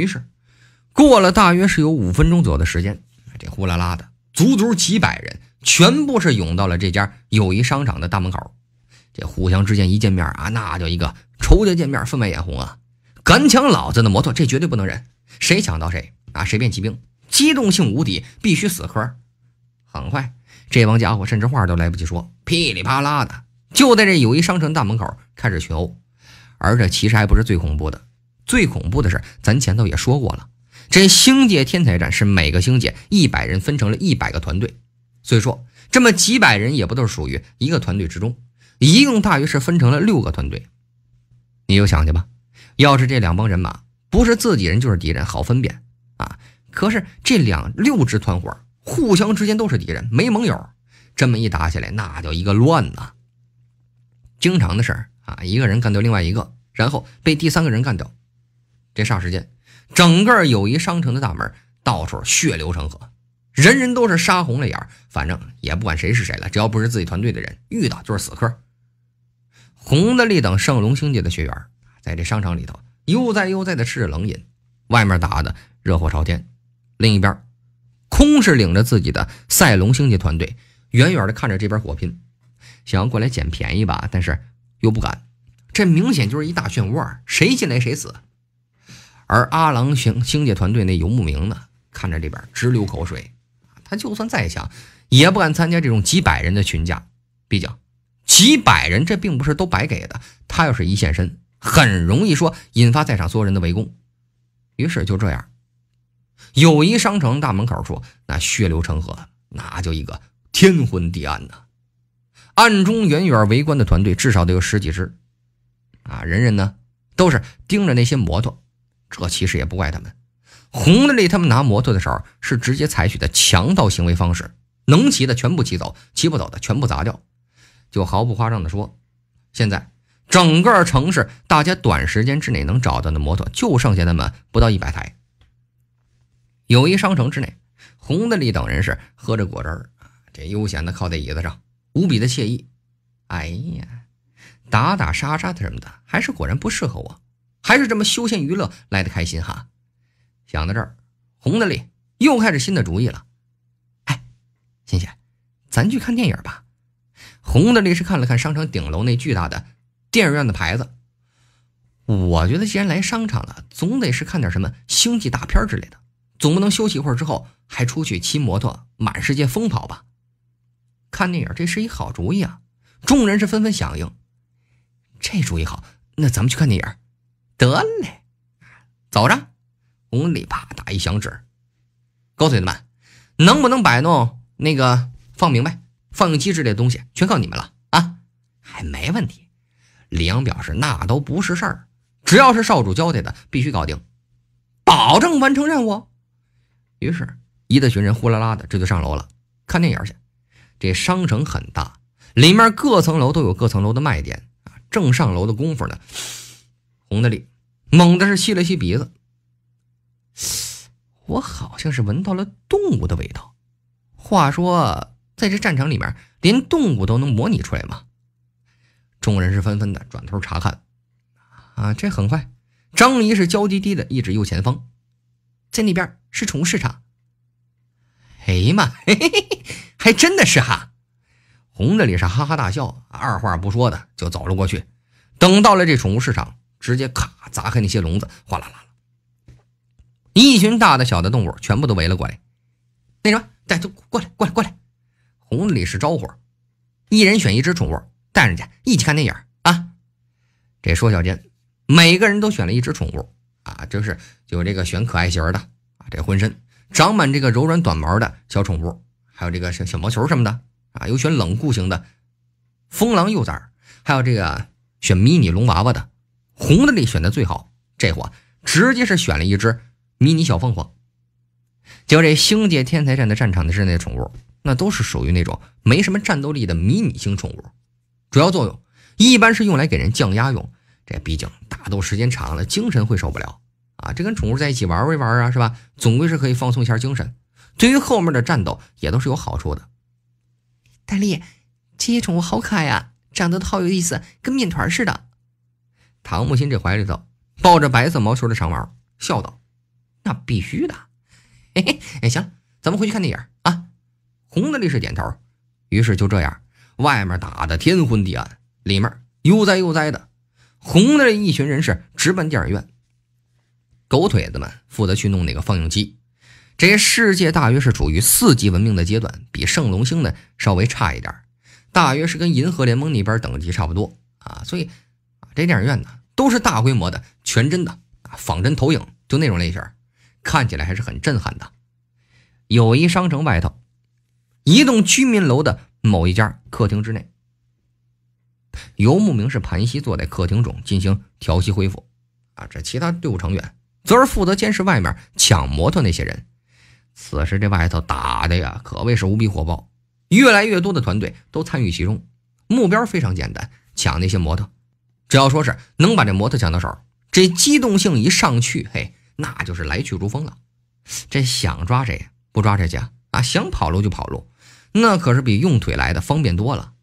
于是，过了大约是有五分钟左右的时间，这呼啦啦的，足足几百人，全部是涌到了这家友谊商场的大门口。这互相之间一见面啊，那叫一个仇家见面分外眼红啊！敢抢老子的摩托，这绝对不能忍！谁抢到谁啊，谁变骑兵，机动性无敌，必须死磕。很快，这帮家伙甚至话都来不及说，噼里啪啦的，就在这友谊商城大门口开始群殴。而这其实还不是最恐怖的。最恐怖的是，咱前头也说过了。这星界天才战是每个星界一百人分成了一百个团队，所以说这么几百人也不都是属于一个团队之中，一共大约是分成了六个团队。你就想去吧，要是这两帮人马不是自己人就是敌人，好分辨啊。可是这两六支团伙互相之间都是敌人，没盟友，这么一打起来那叫一个乱呐。经常的事儿啊，一个人干掉另外一个，然后被第三个人干掉。这霎时间，整个友谊商城的大门到处血流成河，人人都是杀红了眼反正也不管谁是谁了，只要不是自己团队的人，遇到就是死磕。红的力等圣龙星界的学员，在这商场里头悠哉悠哉的吃着冷饮，外面打的热火朝天。另一边，空是领着自己的赛龙星界团队，远远的看着这边火拼，想要过来捡便宜吧，但是又不敢。这明显就是一大漩涡，谁进来谁死。而阿郎星星界团队那游牧民呢，看着这边直流口水他就算再想，也不敢参加这种几百人的群架。毕竟，几百人这并不是都白给的。他要是一现身，很容易说引发在场所有人的围攻。于是就这样，友谊商城大门口处那血流成河，那就一个天昏地暗呐！暗中远远围观的团队至少得有十几只，啊，人人呢都是盯着那些摩托。这其实也不怪他们，红的力他们拿摩托的时候是直接采取的强盗行为方式，能骑的全部骑走，骑不走的全部砸掉。就毫不夸张的说，现在整个城市大家短时间之内能找到的摩托就剩下那么不到一百台。友谊商城之内，红的力等人是喝着果汁儿，这悠闲的靠在椅子上，无比的惬意。哎呀，打打杀杀的什么的，还是果然不适合我。还是这么休闲娱乐来的开心哈！想到这儿，红的丽又开始新的主意了。哎，欣欣，咱去看电影吧！红的丽是看了看商场顶楼那巨大的电影院的牌子。我觉得既然来商场了，总得是看点什么星际大片之类的，总不能休息一会儿之后还出去骑摩托满世界疯跑吧？看电影，这是一好主意啊！众人是纷纷响应。这主意好，那咱们去看电影。得嘞，走着，红里啪打一响指，狗腿子们能不能摆弄那个放明白放映机之类的东西，全靠你们了啊！还没问题。李阳表示那都不是事儿，只要是少主交代的，必须搞定，保证完成任务。于是，一大群人呼啦啦的这就上楼了，看电影去。这商城很大，里面各层楼都有各层楼的卖点啊。正上楼的功夫呢，红的里猛的是吸了吸鼻子，我好像是闻到了动物的味道。话说，在这战场里面，连动物都能模拟出来吗？众人是纷纷的转头查看。啊，这很快，张离是焦急滴的一指右前方，在那边是宠物市场。哎呀妈，嘿嘿嘿，还真的是哈！红着里是哈哈大笑，二话不说的就走了过去。等到了这宠物市场。直接咔砸开那些笼子，哗啦啦啦，一群大的小的动物全部都围了过来。那什么，带都过来，过来，过来，红里是招呼，一人选一只宠物带上去，一起看电影啊！这说笑间，每个人都选了一只宠物啊，就是有这个选可爱型的啊，这浑身长满这个柔软短毛的小宠物，还有这个小小毛球什么的啊，有选冷酷型的风狼幼崽，还有这个选迷你龙娃娃的。红的力选的最好，这货直接是选了一只迷你小凤凰。就这星界天才战的战场的是那宠物，那都是属于那种没什么战斗力的迷你型宠物，主要作用一般是用来给人降压用。这毕竟打斗时间长了，精神会受不了啊！这跟宠物在一起玩一玩啊，是吧？总归是可以放松一下精神，对于后面的战斗也都是有好处的。大力，这些宠物好可爱啊，长得都好有意思，跟面团似的。唐木心这怀里头抱着白色毛球的长毛，笑道：“那必须的，嘿嘿，行了，咱们回去看电影啊。”红的那是点头。于是就这样，外面打的天昏地暗，里面悠哉悠哉的。红的一群人是直奔电影院，狗腿子们负责去弄那个放映机。这些世界大约是处于四级文明的阶段，比圣龙星呢稍微差一点，大约是跟银河联盟那边等级差不多啊，所以。这电影院呢，都是大规模的全真的仿真投影，就那种类型看起来还是很震撼的。友谊商城外头，一栋居民楼的某一家客厅之内，游牧明是盘膝坐在客厅中进行调息恢复，啊，这其他队伍成员则是负责监视外面抢摩托那些人。此时这外头打的呀，可谓是无比火爆，越来越多的团队都参与其中，目标非常简单，抢那些摩托。只要说是能把这摩托抢到手，这机动性一上去，嘿，那就是来去如风了。这想抓谁不抓谁去啊！啊，想跑路就跑路，那可是比用腿来的方便多了。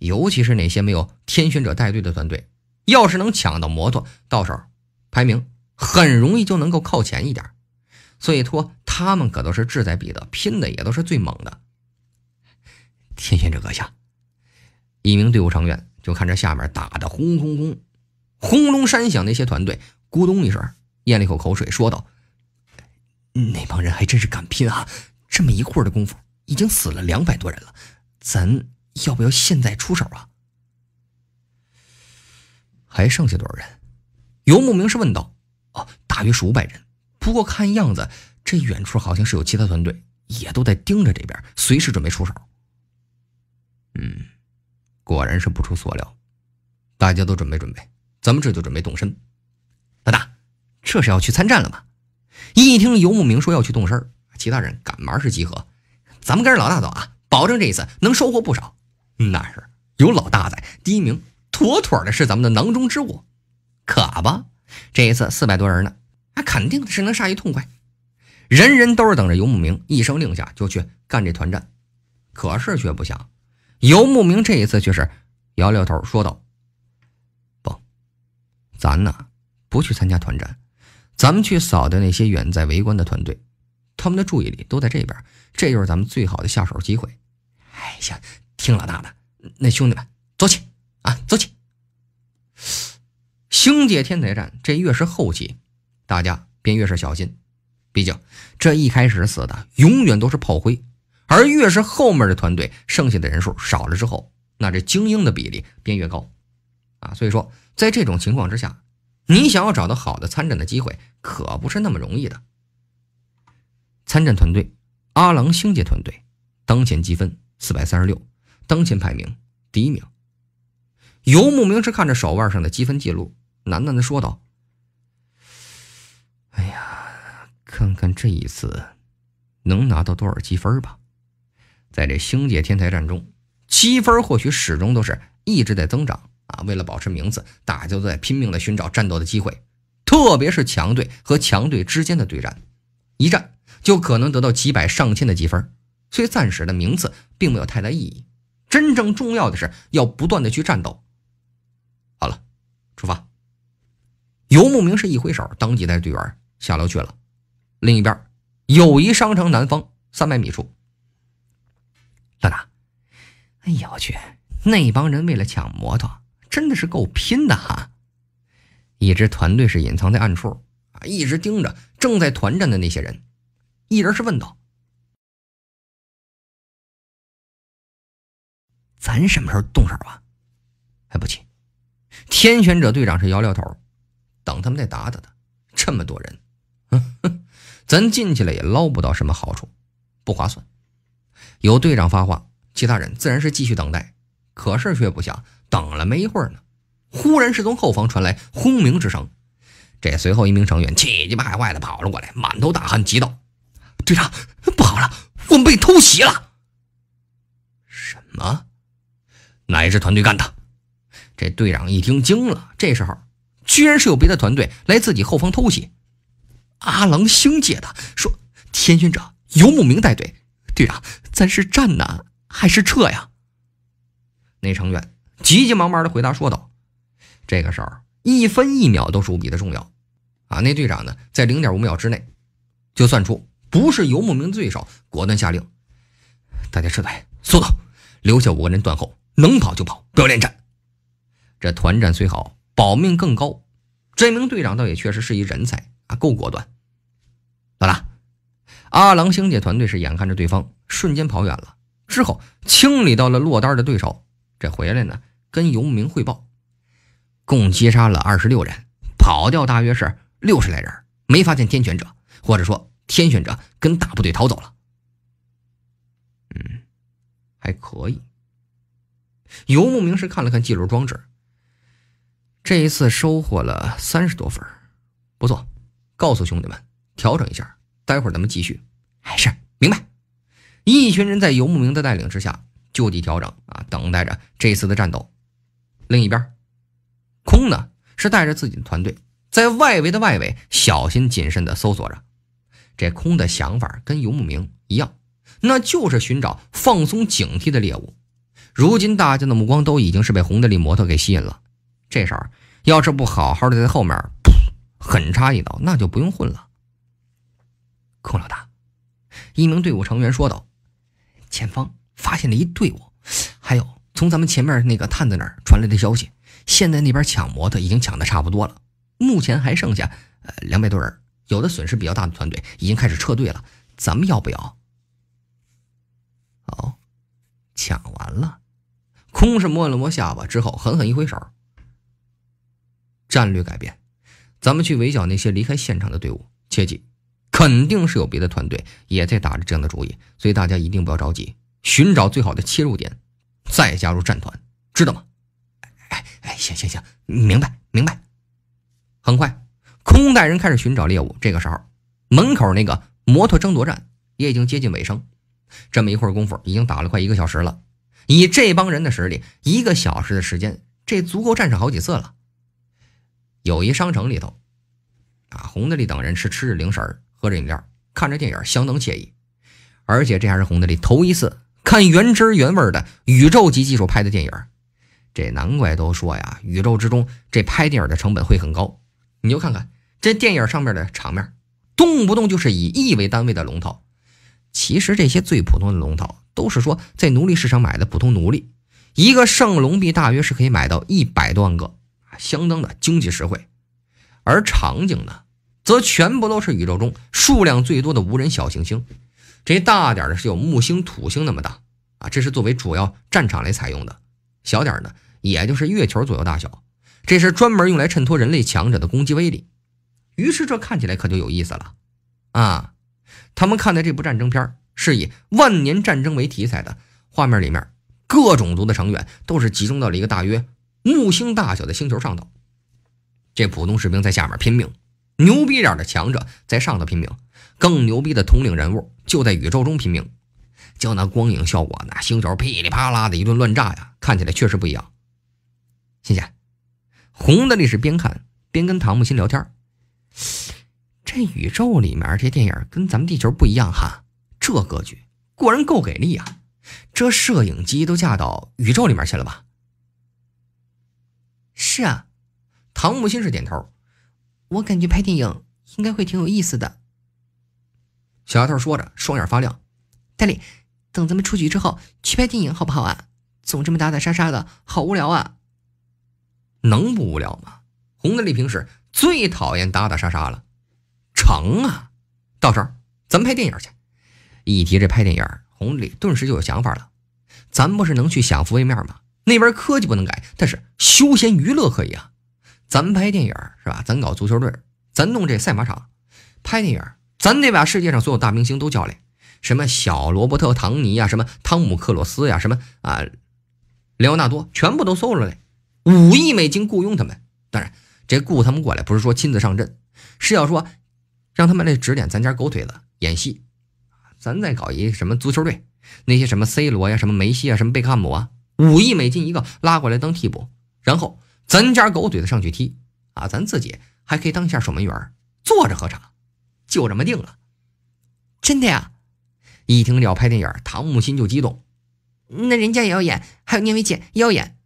尤其是那些没有天选者带队的团队，要是能抢到摩托到手，排名很容易就能够靠前一点。所以说，他们可都是志在必得，拼的也都是最猛的。天选者阁下，一名队伍成员。就看这下面打的轰轰轰，轰隆山响。那些团队咕咚一声咽了一口口水，说道：“那帮人还真是敢拼啊！这么一会儿的功夫，已经死了两百多人了。咱要不要现在出手啊？”还剩下多少人？游牧名是问道。“哦，大约是五百人。不过看样子，这远处好像是有其他团队，也都在盯着这边，随时准备出手。”嗯。果然是不出所料，大家都准备准备，咱们这就准备动身。老大，这是要去参战了吗？一听游牧明说要去动身其他人赶忙是集合。咱们跟着老大走啊，保证这一次能收获不少。那是有老大在，第一名妥妥的是咱们的囊中之物，可不？这一次四百多人呢，那肯定是能杀一痛快。人人都是等着游牧明一声令下就去干这团战，可是却不想。游牧明这一次却是摇摇头，说道：“不，咱呢不去参加团战，咱们去扫掉那些远在围观的团队，他们的注意力都在这边，这就是咱们最好的下手机会。”哎呀，听老大的，那兄弟们，走起啊，走起！星界天才战这越是后期，大家便越是小心，毕竟这一开始死的永远都是炮灰。而越是后面的团队，剩下的人数少了之后，那这精英的比例便越高，啊，所以说在这种情况之下，你想要找到好的参战的机会，可不是那么容易的。参战团队，阿狼星界团队，当前积分四百三十六，当前排名第一名。游牧明是看着手腕上的积分记录，喃喃的说道：“哎呀，看看这一次能拿到多少积分吧。”在这星界天才战中，积分或许始终都是一直在增长啊！为了保持名次，大家都在拼命的寻找战斗的机会，特别是强队和强队之间的对战，一战就可能得到几百上千的积分，所以暂时的名次并没有太大意义。真正重要的是要不断的去战斗。好了，出发！游牧明是一挥手，当即带队员下楼去了。另一边，友谊商城南方三百米处。老大，哎呀，我去！那帮人为了抢摩托，真的是够拼的哈！一支团队是隐藏在暗处啊，一直盯着正在团战的那些人。一人是问道：“咱什么时候动手啊？”还不急。天选者队长是摇摇头：“等他们再打打他，这么多人，咱进去了也捞不到什么好处，不划算。”有队长发话，其他人自然是继续等待。可是却不想等了没一会儿呢，忽然是从后方传来轰鸣之声。这随后一名成员气急败坏的跑了过来，满头大汗，急道：“队长，不好了，我们被偷袭了！”什么？哪一支团队干的？这队长一听惊了。这时候，居然是有别的团队来自己后方偷袭。阿郎星界的说，天选者游牧明带队。队长，咱是战呢还是撤呀？那成员急急忙忙的回答说道：“这个时候一分一秒都是无比的重要啊！”那队长呢，在零点五秒之内就算出不是游牧民对手，果断下令：“大家撤退，速度！留下五个人断后，能跑就跑，不要恋战。这团战虽好，保命更高。这名队长倒也确实是一人才啊，够果断。老大，阿郎星界团队是眼看着对方瞬间跑远了，之后清理到了落单的对手，这回来呢跟游牧明汇报，共击杀了二十六人，跑掉大约是六十来人，没发现天选者，或者说天选者跟大部队逃走了。嗯，还可以。游牧明是看了看记录装置，这一次收获了三十多分，不错，告诉兄弟们调整一下。待会儿咱们继续，还是明白。一群人在游牧明的带领之下就地调整啊，等待着这次的战斗。另一边，空呢是带着自己的团队在外围的外围小心谨慎的搜索着。这空的想法跟游牧明一样，那就是寻找放松警惕的猎物。如今大家的目光都已经是被红的利摩托给吸引了，这事儿要是不好好的在后面狠插一刀，那就不用混了。空老大，一名队伍成员说道：“前方发现了一队伍，还有从咱们前面那个探子那儿传来的消息，现在那边抢摩托已经抢的差不多了，目前还剩下呃两百多人，有的损失比较大的团队已经开始撤队了。咱们要不要？”哦，抢完了，空是摸了摸下巴之后，狠狠一挥手：“战略改变，咱们去围剿那些离开现场的队伍，切记。”肯定是有别的团队也在打着这样的主意，所以大家一定不要着急，寻找最好的切入点，再加入战团，知道吗？哎哎，行行行，明白明白。很快，空带人开始寻找猎物。这个时候，门口那个摩托争夺战也已经接近尾声。这么一会儿功夫，已经打了快一个小时了。以这帮人的实力，一个小时的时间，这足够战胜好几次了。友谊商城里头，啊，红的里等人是吃着零食儿。喝着饮料，看着电影，相当惬意。而且这还是红德里头一次看原汁原味的宇宙级技术拍的电影。这难怪都说呀，宇宙之中这拍电影的成本会很高。你就看看这电影上面的场面，动不动就是以亿为单位的龙套。其实这些最普通的龙套都是说在奴隶市场买的普通奴隶，一个圣龙币大约是可以买到一百多万个，相当的经济实惠。而场景呢？则全部都是宇宙中数量最多的无人小行星，这大点的是有木星、土星那么大啊，这是作为主要战场来采用的；小点的，也就是月球左右大小，这是专门用来衬托人类强者的攻击威力。于是这看起来可就有意思了啊！他们看的这部战争片是以万年战争为题材的，画面里面各种族的成员都是集中到了一个大约木星大小的星球上头，这普通士兵在下面拼命。牛逼点的强者在上头拼命，更牛逼的统领人物就在宇宙中拼命。就那光影效果，那星球噼里啪啦的一顿乱炸呀，看起来确实不一样。谢谢。红的那是边看边跟唐木心聊天。这宇宙里面这电影跟咱们地球不一样哈，这格局果然够给力啊！这摄影机都架到宇宙里面去了吧？是啊，唐木心是点头。我感觉拍电影应该会挺有意思的。小丫头说着，双眼发亮。戴丽，等咱们出局之后去拍电影好不好啊？总这么打打杀杀的，好无聊啊！能不无聊吗？红德利平时最讨厌打打杀杀了。成啊，到时候咱们拍电影去。一提这拍电影，红丽顿时就有想法了。咱不是能去享福位面吗？那边科技不能改，但是休闲娱乐可以啊。咱拍电影是吧？咱搞足球队，咱弄这赛马场，拍电影，咱得把世界上所有大明星都叫来，什么小罗伯特·唐尼呀，什么汤姆·克鲁斯呀，什么啊，莱昂纳多，全部都搜出来，五亿美金雇佣他们。当然，这雇他们过来不是说亲自上阵，是要说让他们来指点咱家狗腿子演戏。咱再搞一什么足球队，那些什么 C 罗呀，什么梅西啊，什么贝克汉姆啊，五亿美金一个拉过来当替补，然后。咱家狗嘴子上去踢，啊，咱自己还可以当下守门员，坐着喝茶，就这么定了。真的呀！一听要拍电影，唐木心就激动。那人家也要演，还有念健姐要演。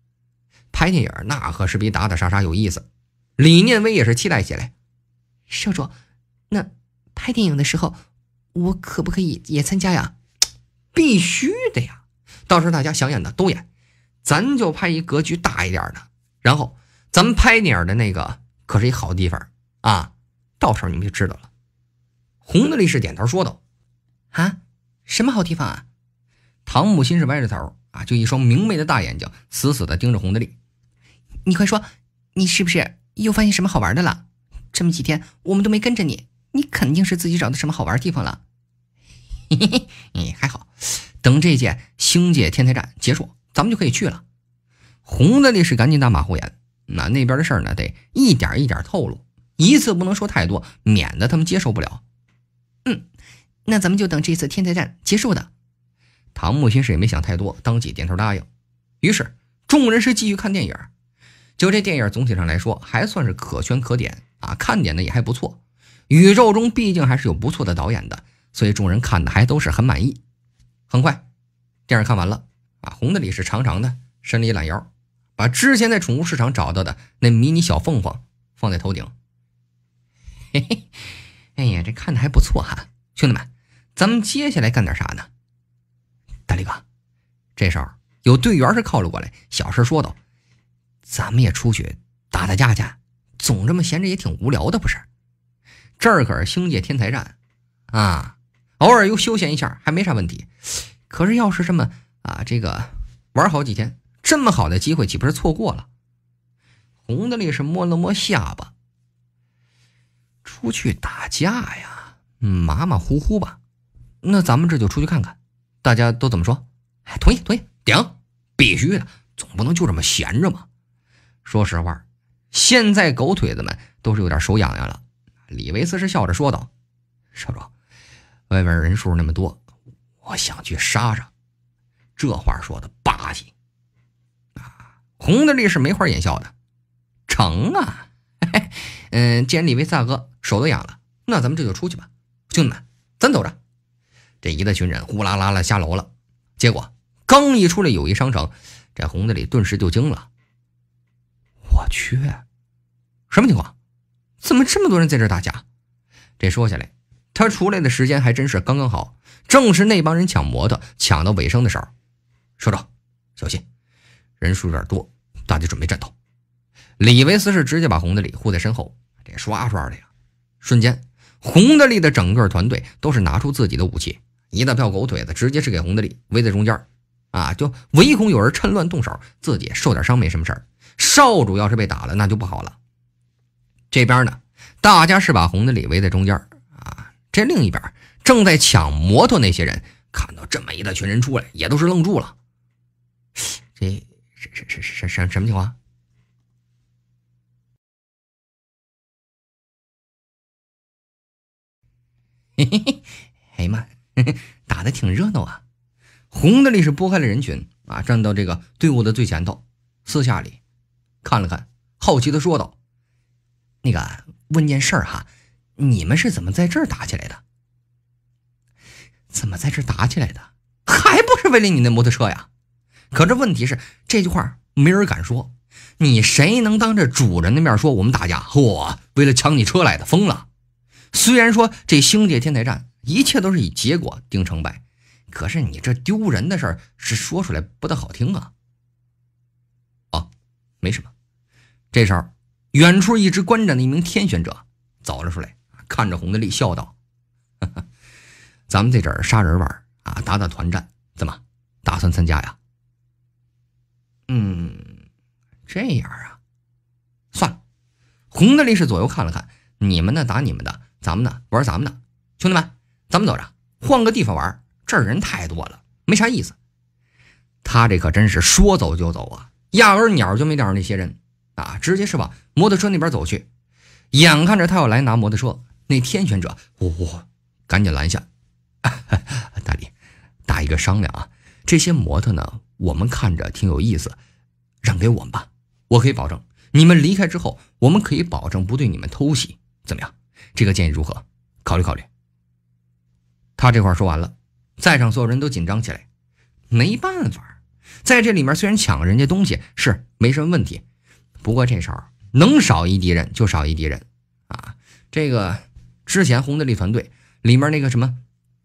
拍电影那可是比打打杀杀有意思。李念威也是期待起来。少主，那拍电影的时候，我可不可以也参加呀？必须的呀！到时候大家想演的都演，咱就拍一格局大一点的。然后，咱们拍鸟的那个可是一好地方啊！到时候你们就知道了。红的力是点头说道：“啊，什么好地方啊？”唐木心是歪着头啊，就一双明媚的大眼睛，死死的盯着红的力：“你快说，你是不是又发现什么好玩的了？这么几天我们都没跟着你，你肯定是自己找到什么好玩地方了。嘿嘿嘿，还好，等这届星界天才战结束，咱们就可以去了。”红的李是赶紧打马虎眼，那那边的事儿呢，得一点一点透露，一次不能说太多，免得他们接受不了。嗯，那咱们就等这次天才战结束的。唐木心是也没想太多，当即点头答应。于是众人是继续看电影。就这电影总体上来说还算是可圈可点啊，看点呢也还不错。宇宙中毕竟还是有不错的导演的，所以众人看的还都是很满意。很快，电影看完了，啊，红的李是长长的伸了一懒腰。把之前在宠物市场找到的那迷你小凤凰放在头顶。嘿嘿，哎呀，这看的还不错哈，兄弟们，咱们接下来干点啥呢？大力哥，这时候有队员是靠了过来，小声说道：“咱们也出去打打架去，总这么闲着也挺无聊的，不是？这儿可是星界天才战啊，偶尔又休闲一下还没啥问题。可是要是这么啊，这个玩好几天。”这么好的机会岂不是错过了？红的力是摸了摸下巴。出去打架呀，马马虎虎吧。那咱们这就出去看看，大家都怎么说？哎，同意同意，顶，必须的，总不能就这么闲着嘛。说实话，现在狗腿子们都是有点手痒痒了。李维斯是笑着说道：“少壮，外面人数那么多，我想去杀杀。”这话说的。红的利是没花眼笑的，成啊，嗯，既然李维萨哥手都痒了，那咱们这就出去吧，兄弟，们，咱走着。这一大群人呼啦啦的下楼了，结果刚一出来友谊商城，这红的里顿时就惊了。我去，什么情况？怎么这么多人在这打架？这说起来，他出来的时间还真是刚刚好，正是那帮人抢摩托抢到尾声的时候。说着，小心，人数有点多。大家准备战斗。李维斯是直接把红的利护在身后，这刷刷的呀！瞬间，红的力的整个团队都是拿出自己的武器，一大票狗腿子直接是给红的利围在中间，啊，就唯恐有人趁乱动手，自己受点伤没什么事儿，少主要是被打了那就不好了。这边呢，大家是把红的力围在中间，啊，这另一边正在抢摩托那些人看到这么一大群人出来，也都是愣住了，这。什什什什什什么情况？嘿嘿嘿，哎妈，打的挺热闹啊！红的力是拨开了人群啊，站到这个队伍的最前头，私下里看了看，好奇的说道：“那个问件事哈，你们是怎么在这儿打起来的？怎么在这儿打起来的？还不是为了你那摩托车呀？”可这问题是这句话没人敢说，你谁能当着主人的面说我们打架？嚯，为了抢你车来的，疯了！虽然说这星界天台战一切都是以结果定成败，可是你这丢人的事儿是说出来不大好听啊。哦，没什么。这时候，远处一直观战的一名天选者走了出来，看着洪德利笑道：“ 咱们这阵儿杀人玩啊，打打团战，怎么打算参加呀？”嗯，这样啊，算了。红的力士左右看了看，你们的打你们的，咱们呢玩咱们的。兄弟们，咱们走着，换个地方玩，这儿人太多了，没啥意思。他这可真是说走就走啊，压根鸟就没钓上那些人啊，直接是往摩托车那边走去。眼看着他要来拿摩托车，那天选者呼呼，赶紧拦下，大力，打一个商量啊，这些摩托呢？我们看着挺有意思，让给我们吧，我可以保证你们离开之后，我们可以保证不对你们偷袭，怎么样？这个建议如何？考虑考虑。他这话说完了，在场所有人都紧张起来。没办法，在这里面虽然抢人家东西是没什么问题，不过这时候能少一敌人就少一敌人啊！这个之前红的力团队里面那个什么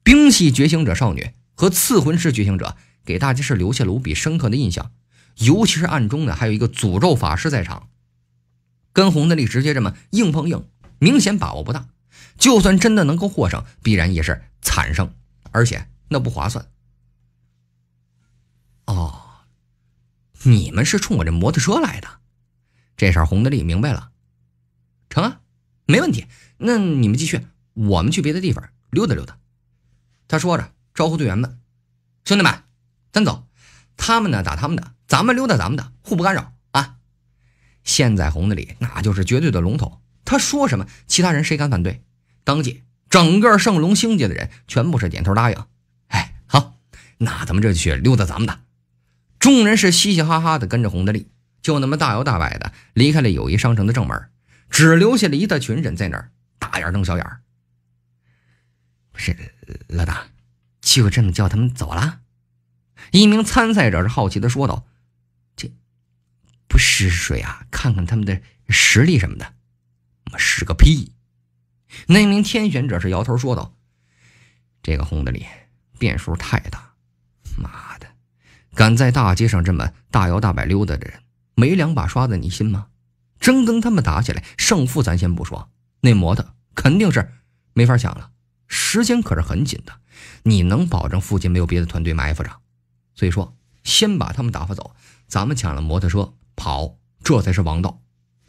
冰系觉醒者少女和刺魂师觉醒者。给大家是留下了无比深刻的印象，尤其是暗中呢，还有一个诅咒法师在场，跟洪德利直接这么硬碰硬，明显把握不大。就算真的能够获胜，必然也是惨胜，而且那不划算。哦，你们是冲我这摩托车来的？这事儿洪德利明白了，成啊，没问题。那你们继续，我们去别的地方溜达溜达。他说着招呼队员们：“兄弟们！”咱走，他们呢打他们的，咱们溜达咱们的，互不干扰啊！现在红的里那就是绝对的龙头，他说什么，其他人谁敢反对？当即，整个圣龙星界的人全部是点头答应。哎，好，那咱们这就去溜达咱们的。众人是嘻嘻哈哈的跟着红的力，就那么大摇大摆的离开了友谊商城的正门，只留下了一大群人在那儿大眼瞪小眼。不是老大，就这么叫他们走了？一名参赛者是好奇的说道：“这不是水啊？看看他们的实力什么的，我试个屁。”那名天选者是摇头说道：“这个红的脸变数太大，妈的，敢在大街上这么大摇大摆溜达的人，没两把刷子你信吗？真跟他们打起来，胜负咱先不说，那模特肯定是没法抢了。时间可是很紧的，你能保证附近没有别的团队埋伏着？”所以说，先把他们打发走，咱们抢了摩托车跑，这才是王道。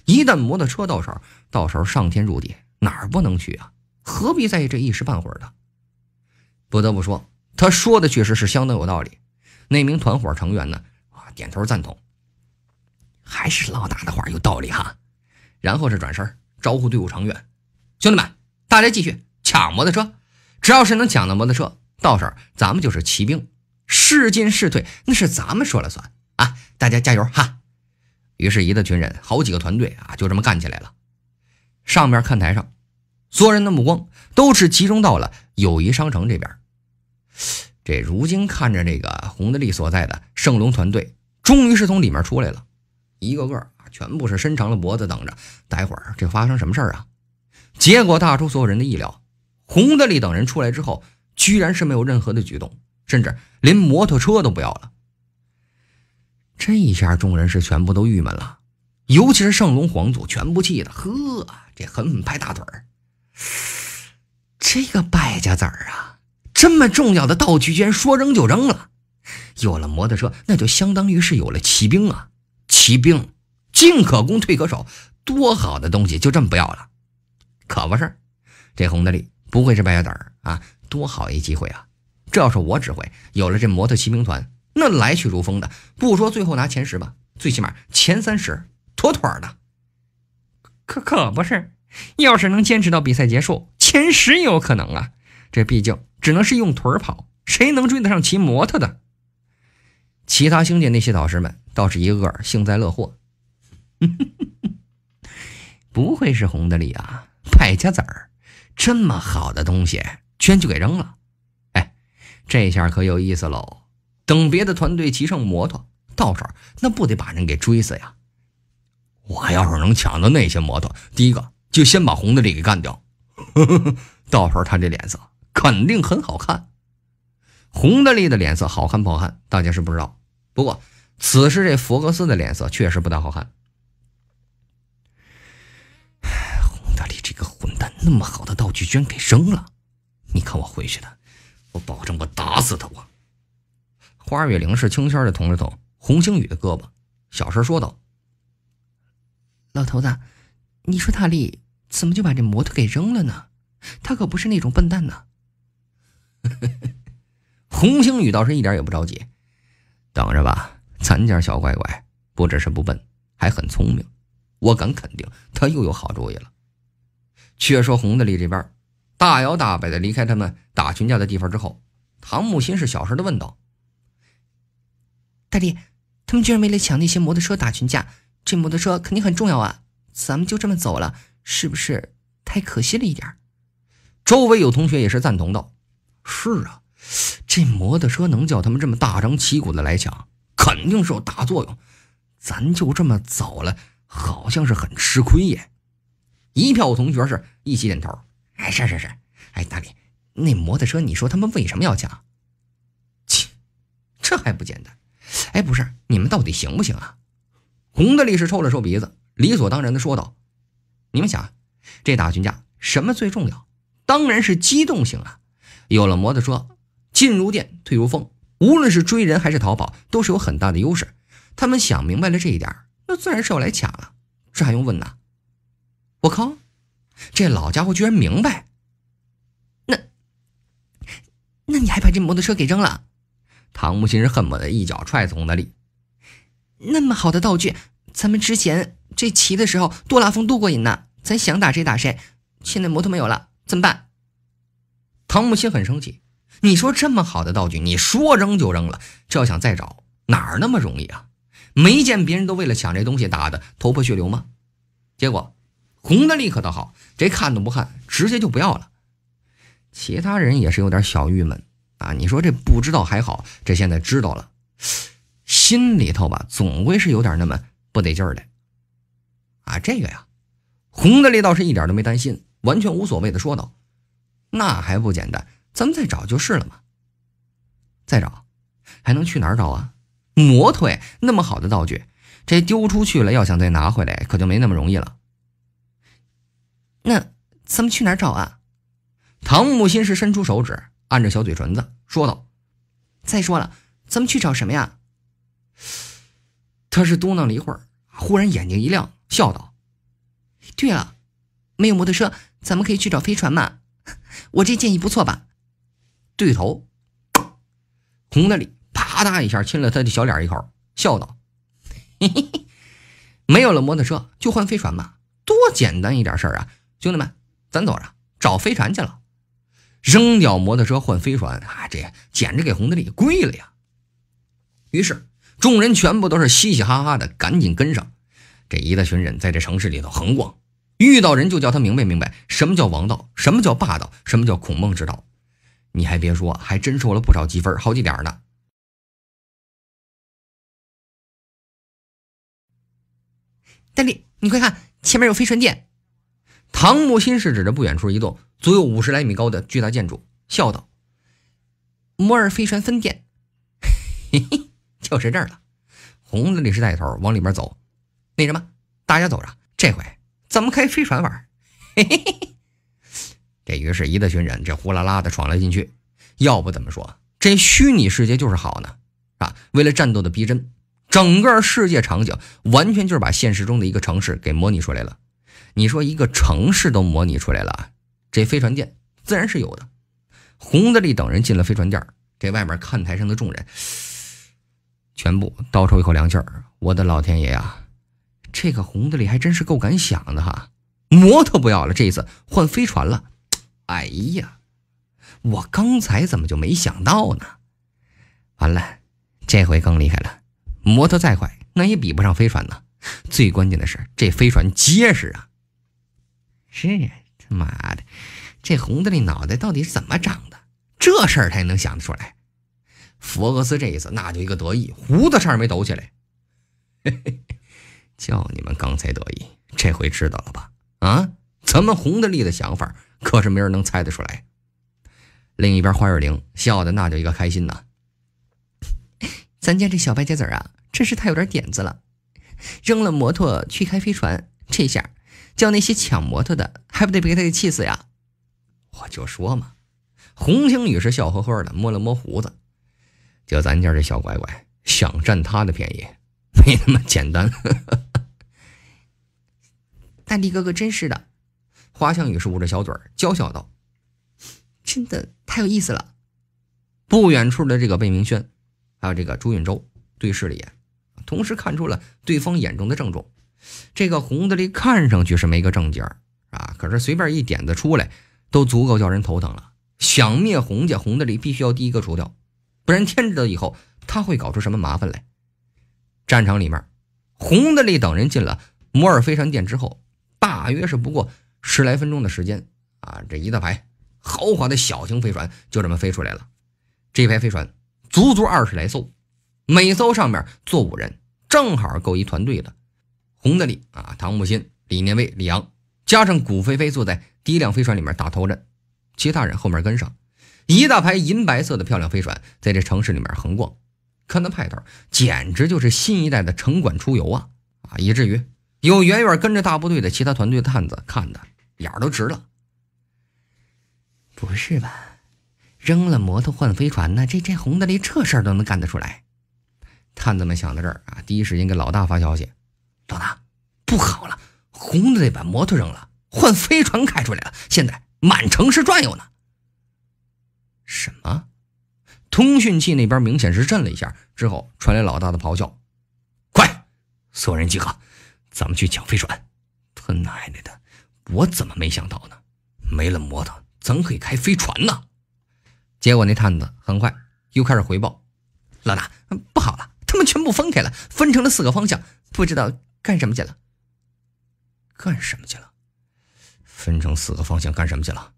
一旦摩托车到手，到时候上天入地哪儿不能去啊？何必在意这一时半会儿的？不得不说，他说的确实是相当有道理。那名团伙成员呢啊，点头赞同，还是老大的话有道理哈。然后是转身招呼队伍成员：“兄弟们，大家继续抢摩托车，只要是能抢到摩托车，到时候咱们就是骑兵。”是进是退，那是咱们说了算啊！大家加油哈！于是，一大群人，好几个团队啊，就这么干起来了。上面看台上，所有人的目光都是集中到了友谊商城这边。这如今看着这个洪德利所在的圣龙团队，终于是从里面出来了，一个个啊，全部是伸长了脖子等着，待会儿这发生什么事儿啊？结果大出所有人的意料，洪德利等人出来之后，居然是没有任何的举动。甚至连摩托车都不要了，这一下众人是全部都郁闷了，尤其是圣龙皇祖，全部气的，呵，这狠狠拍大腿这个败家子儿啊，这么重要的道具居然说扔就扔了，有了摩托车，那就相当于是有了骑兵啊，骑兵进可攻退可守，多好的东西，就这么不要了，可不是，这洪德利不会是败家子儿啊，多好一机会啊！这要是我指挥，有了这模特骑兵团，那来去如风的，不说最后拿前十吧，最起码前三十妥妥的。可可不是，要是能坚持到比赛结束，前十也有可能啊。这毕竟只能是用腿跑，谁能追得上骑模特的？其他星界那些导师们倒是一个个幸灾乐祸，不会是红的里啊，败家子儿，这么好的东西居然就给扔了。这下可有意思喽！等别的团队骑上摩托，到时候那不得把人给追死呀！我要是能抢到那些摩托，第一个就先把红大力给干掉。到时候他这脸色肯定很好看。红大力的脸色好看不好看，大家是不知道。不过此时这佛格斯的脸色确实不大好看。红大力这个混蛋，那么好的道具居然给扔了！你看我回去的。我保证，我打死他！我。花月玲是青仙的同桌，捅洪星宇的胳膊，小声说道：“老头子，你说大力怎么就把这摩托给扔了呢？他可不是那种笨蛋呢。”洪星宇倒是一点也不着急，等着吧，咱家小乖乖不只是不笨，还很聪明，我敢肯定，他又有好主意了。却说洪大力这边。大摇大摆的离开他们打群架的地方之后，唐木心是小声的问道：“大力，他们居然为了抢那些摩托车打群架，这摩托车肯定很重要啊！咱们就这么走了，是不是太可惜了一点周围有同学也是赞同道：“是啊，这摩托车能叫他们这么大张旗鼓的来抢，肯定是有大作用。咱就这么走了，好像是很吃亏耶。”一票同学是一起点头。哎，是是是，哎，大力，那摩托车，你说他们为什么要抢？切，这还不简单？哎，不是，你们到底行不行啊？红的力是抽了抽鼻子，理所当然的说道：“你们想，这打群架什么最重要？当然是机动性啊！有了摩托车，进如电，退如风，无论是追人还是逃跑，都是有很大的优势。他们想明白了这一点，那自然是要来抢了，这还用问呐？我靠！”这老家伙居然明白，那，那你还把这摩托车给扔了？唐木心是恨不得一脚踹死德里。那么好的道具，咱们之前这骑的时候多拉风、多过瘾呢，咱想打谁打谁，现在摩托没有了，怎么办？唐木心很生气。你说这么好的道具，你说扔就扔了，这要想再找哪儿那么容易啊？没见别人都为了抢这东西打的头破血流吗？结果。红的力可倒好，这看都不看，直接就不要了。其他人也是有点小郁闷啊！你说这不知道还好，这现在知道了，心里头吧总归是有点那么不得劲儿的。啊，这个呀，红的力倒是一点都没担心，完全无所谓的说道：“那还不简单，咱们再找就是了嘛。再找，还能去哪儿找啊？托呀，那么好的道具，这丢出去了，要想再拿回来，可就没那么容易了。”那咱们去哪儿找啊？唐木心是伸出手指按着小嘴唇子说道：“再说了，咱们去找什么呀？”他是嘟囔了一会儿，忽然眼睛一亮，笑道：“对了，没有摩托车，咱们可以去找飞船嘛！我这建议不错吧？”对头，红的里啪嗒一下亲了他的小脸一口，笑道：“嘿嘿嘿，没有了摩托车，就换飞船嘛，多简单一点事儿啊！”兄弟们，咱走着找飞船去了，扔掉摩托车换飞船啊！这简直给红的利跪了呀！于是众人全部都是嘻嘻哈哈的，赶紧跟上。这一大群人在这城市里头横逛，遇到人就叫他明白明白什么叫王道，什么叫霸道，什么叫孔孟之道。你还别说，还真收了不少积分，好几点呢。戴力，你快看，前面有飞船店。唐木心是指着不远处一栋足有五十来米高的巨大建筑，笑道：“摩尔飞船分店，嘿嘿，就是这儿了。”红的律是带头往里面走，那什么，大家走着，这回咱们开飞船玩。嘿嘿嘿这于是，一大群人这呼啦啦的闯了进去。要不怎么说这虚拟世界就是好呢？啊，为了战斗的逼真，整个世界场景完全就是把现实中的一个城市给模拟出来了。你说一个城市都模拟出来了，这飞船店自然是有的。洪德利等人进了飞船店这外面看台上的众人全部倒抽一口凉气儿。我的老天爷呀，这个洪德利还真是够敢想的哈！摩托不要了，这次换飞船了。哎呀，我刚才怎么就没想到呢？完了，这回更厉害了，摩托再快那也比不上飞船呢。最关键的是，这飞船结实啊！是他妈的，这红的那脑袋到底是怎么长的？这事儿他也能想得出来。佛格斯这一次那就一个得意，胡子点没抖起来，嘿嘿，叫你们刚才得意，这回知道了吧？啊，咱们红的丽的想法可是没人能猜得出来。另一边，花月玲笑的那叫一个开心呐，咱家这小白家子啊，真是太有点点子了，扔了摩托去开飞船，这下。叫那些抢摩托的，还不得被他给气死呀！我就说嘛，洪星宇是笑呵呵的，摸了摸胡子，就咱家这小乖乖，想占他的便宜没那么简单。大地哥哥真是的，花向雨是捂着小嘴儿娇笑道：“真的太有意思了。”不远处的这个魏明轩，还有这个朱允洲对视了一眼，同时看出了对方眼中的郑重。这个红的力看上去是没个正经儿啊，可是随便一点子出来，都足够叫人头疼了。想灭洪家，红的力必须要第一个除掉，不然天知道以后他会搞出什么麻烦来。战场里面，红的力等人进了摩尔飞船殿之后，大约是不过十来分钟的时间啊，这一大排豪华的小型飞船就这么飞出来了。这一排飞船足足二十来艘，每艘上面坐五人，正好够一团队的。红的力啊，唐木新、李年卫、李昂，加上古飞飞坐在第一辆飞船里面打头阵，其他人后面跟上，一大排银白色的漂亮飞船在这城市里面横逛，看那派头，简直就是新一代的城管出游啊啊！以至于有远远跟着大部队的其他团队的探子看的眼都直了，不是吧？扔了摩托换飞船呢？这这红的力这事儿都能干得出来？探子们想到这儿啊，第一时间给老大发消息。老大，不好了！红的得把摩托扔了，换飞船开出来了，现在满城市转悠呢。什么？通讯器那边明显是震了一下，之后传来老大的咆哮：“快，所有人集合，咱们去抢飞船！”他奶奶的，我怎么没想到呢？没了摩托，怎可以开飞船呢？结果那探子很快又开始回报：“老大，不好了，他们全部分开了，分成了四个方向，不知道。”干什么去了？干什么去了？分成四个方向干什么去了？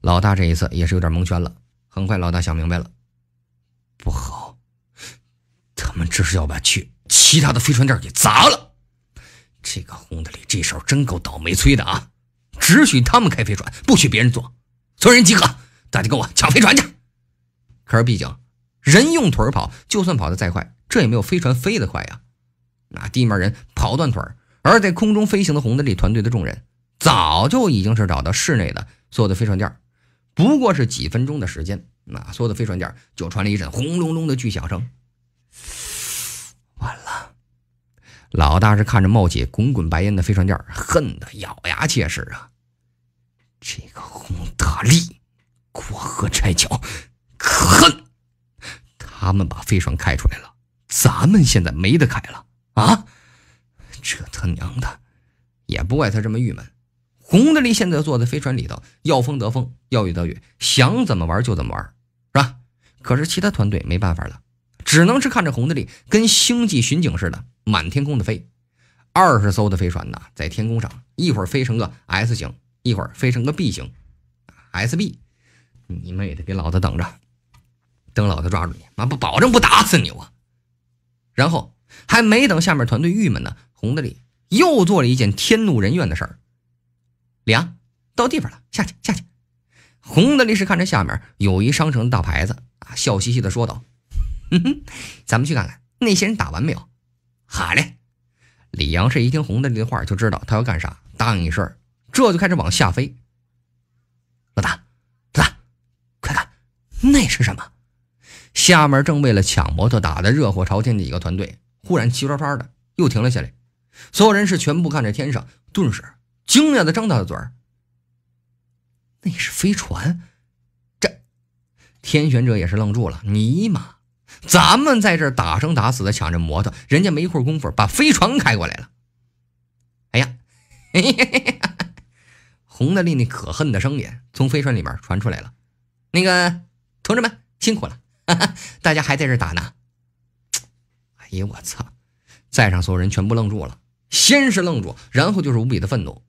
老大这一次也是有点蒙圈了。很快，老大想明白了，不好，他们这是要把去其他的飞船店给砸了。这个红的里这手真够倒霉催的啊！只许他们开飞船，不许别人坐。所有人集合，大家跟我抢飞船去。可是毕竟人用腿跑，就算跑得再快，这也没有飞船飞得快呀。那地面人跑断腿而在空中飞行的洪的力团队的众人早就已经是找到室内的所有的飞船件不过是几分钟的时间，那所有的飞船件就传来一阵轰隆隆的巨响声。完了，老大是看着冒起滚滚白烟的飞船件恨得咬牙切齿啊！这个洪大力过河拆桥，可恨！他们把飞船开出来了，咱们现在没得开了。啊，这他娘的，也不怪他这么郁闷。红的力现在坐在飞船里头，要风得风，要雨得雨，想怎么玩就怎么玩，是吧？可是其他团队没办法了，只能是看着红的力跟星际巡警似的满天空的飞。二十艘的飞船呐，在天空上一会儿飞成个 S 型，一会儿飞成个 B 型，SB，你妹的，给老子等着，等老子抓住你，妈不保证不打死你我。然后。还没等下面团队郁闷呢，红德利又做了一件天怒人怨的事儿。李阳到地方了，下去下去。红德利是看着下面有一商城的大牌子啊，笑嘻嘻的说道：“哼哼，咱们去看看那些人打完没有。”好嘞。李阳是一听红德利的话就知道他要干啥，答应一声，这就开始往下飞。老大，老大，快看，那是什么？下面正为了抢模特打的热火朝天的几个团队。忽然，齐刷刷的又停了下来。所有人是全部看着天上，顿时惊讶的张大了嘴儿。那是飞船，这天选者也是愣住了。尼玛，咱们在这打生打死的抢着摩托，人家没一会儿功夫把飞船开过来了。哎呀，嘿嘿嘿红的丽丽可恨的声音从飞船里面传出来了。那个同志们辛苦了，大家还在这打呢。哎呀！我操，在场所有人全部愣住了，先是愣住，然后就是无比的愤怒。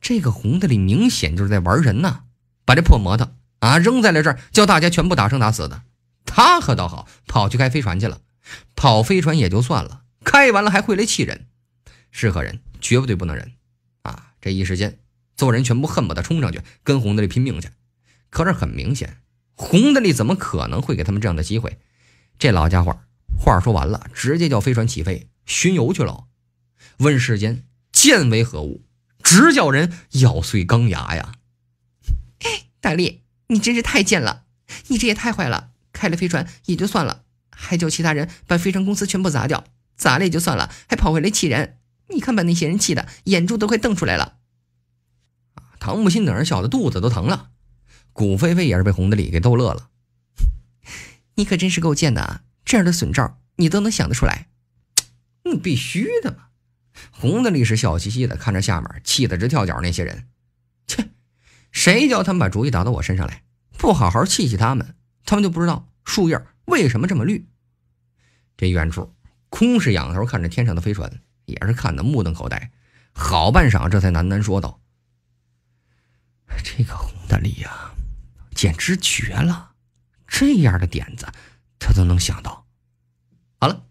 这个红的里明显就是在玩人呐，把这破摩托啊扔在了这儿，叫大家全部打生打死的。他可倒好，跑去开飞船去了。跑飞船也就算了，开完了还会来气人，是可人？绝对不能忍！啊！这一时间，所有人全部恨不得冲上去跟红的里拼命去。可是很明显，红的里怎么可能会给他们这样的机会？这老家伙！话说完了，直接叫飞船起飞巡游去了。问世间剑为何物，直叫人咬碎钢牙呀！哎，大力，你真是太贱了，你这也太坏了。开了飞船也就算了，还叫其他人把飞船公司全部砸掉，砸了也就算了，还跑回来气人。你看把那些人气的眼珠都快瞪出来了。啊，唐木心等人笑得肚子都疼了。古飞飞也是被红的力给逗乐了。你可真是够贱的。啊！这样的损招你都能想得出来，那必须的嘛！红的力是笑嘻嘻的看着下面，气得直跳脚。那些人，切，谁叫他们把主意打到我身上来？不好好气气他们，他们就不知道树叶为什么这么绿。这远处，空是仰头看着天上的飞船，也是看得目瞪口呆。好半晌，这才喃喃说道：“这个红大力啊，简直绝了！这样的点子。”他都能想到。好了，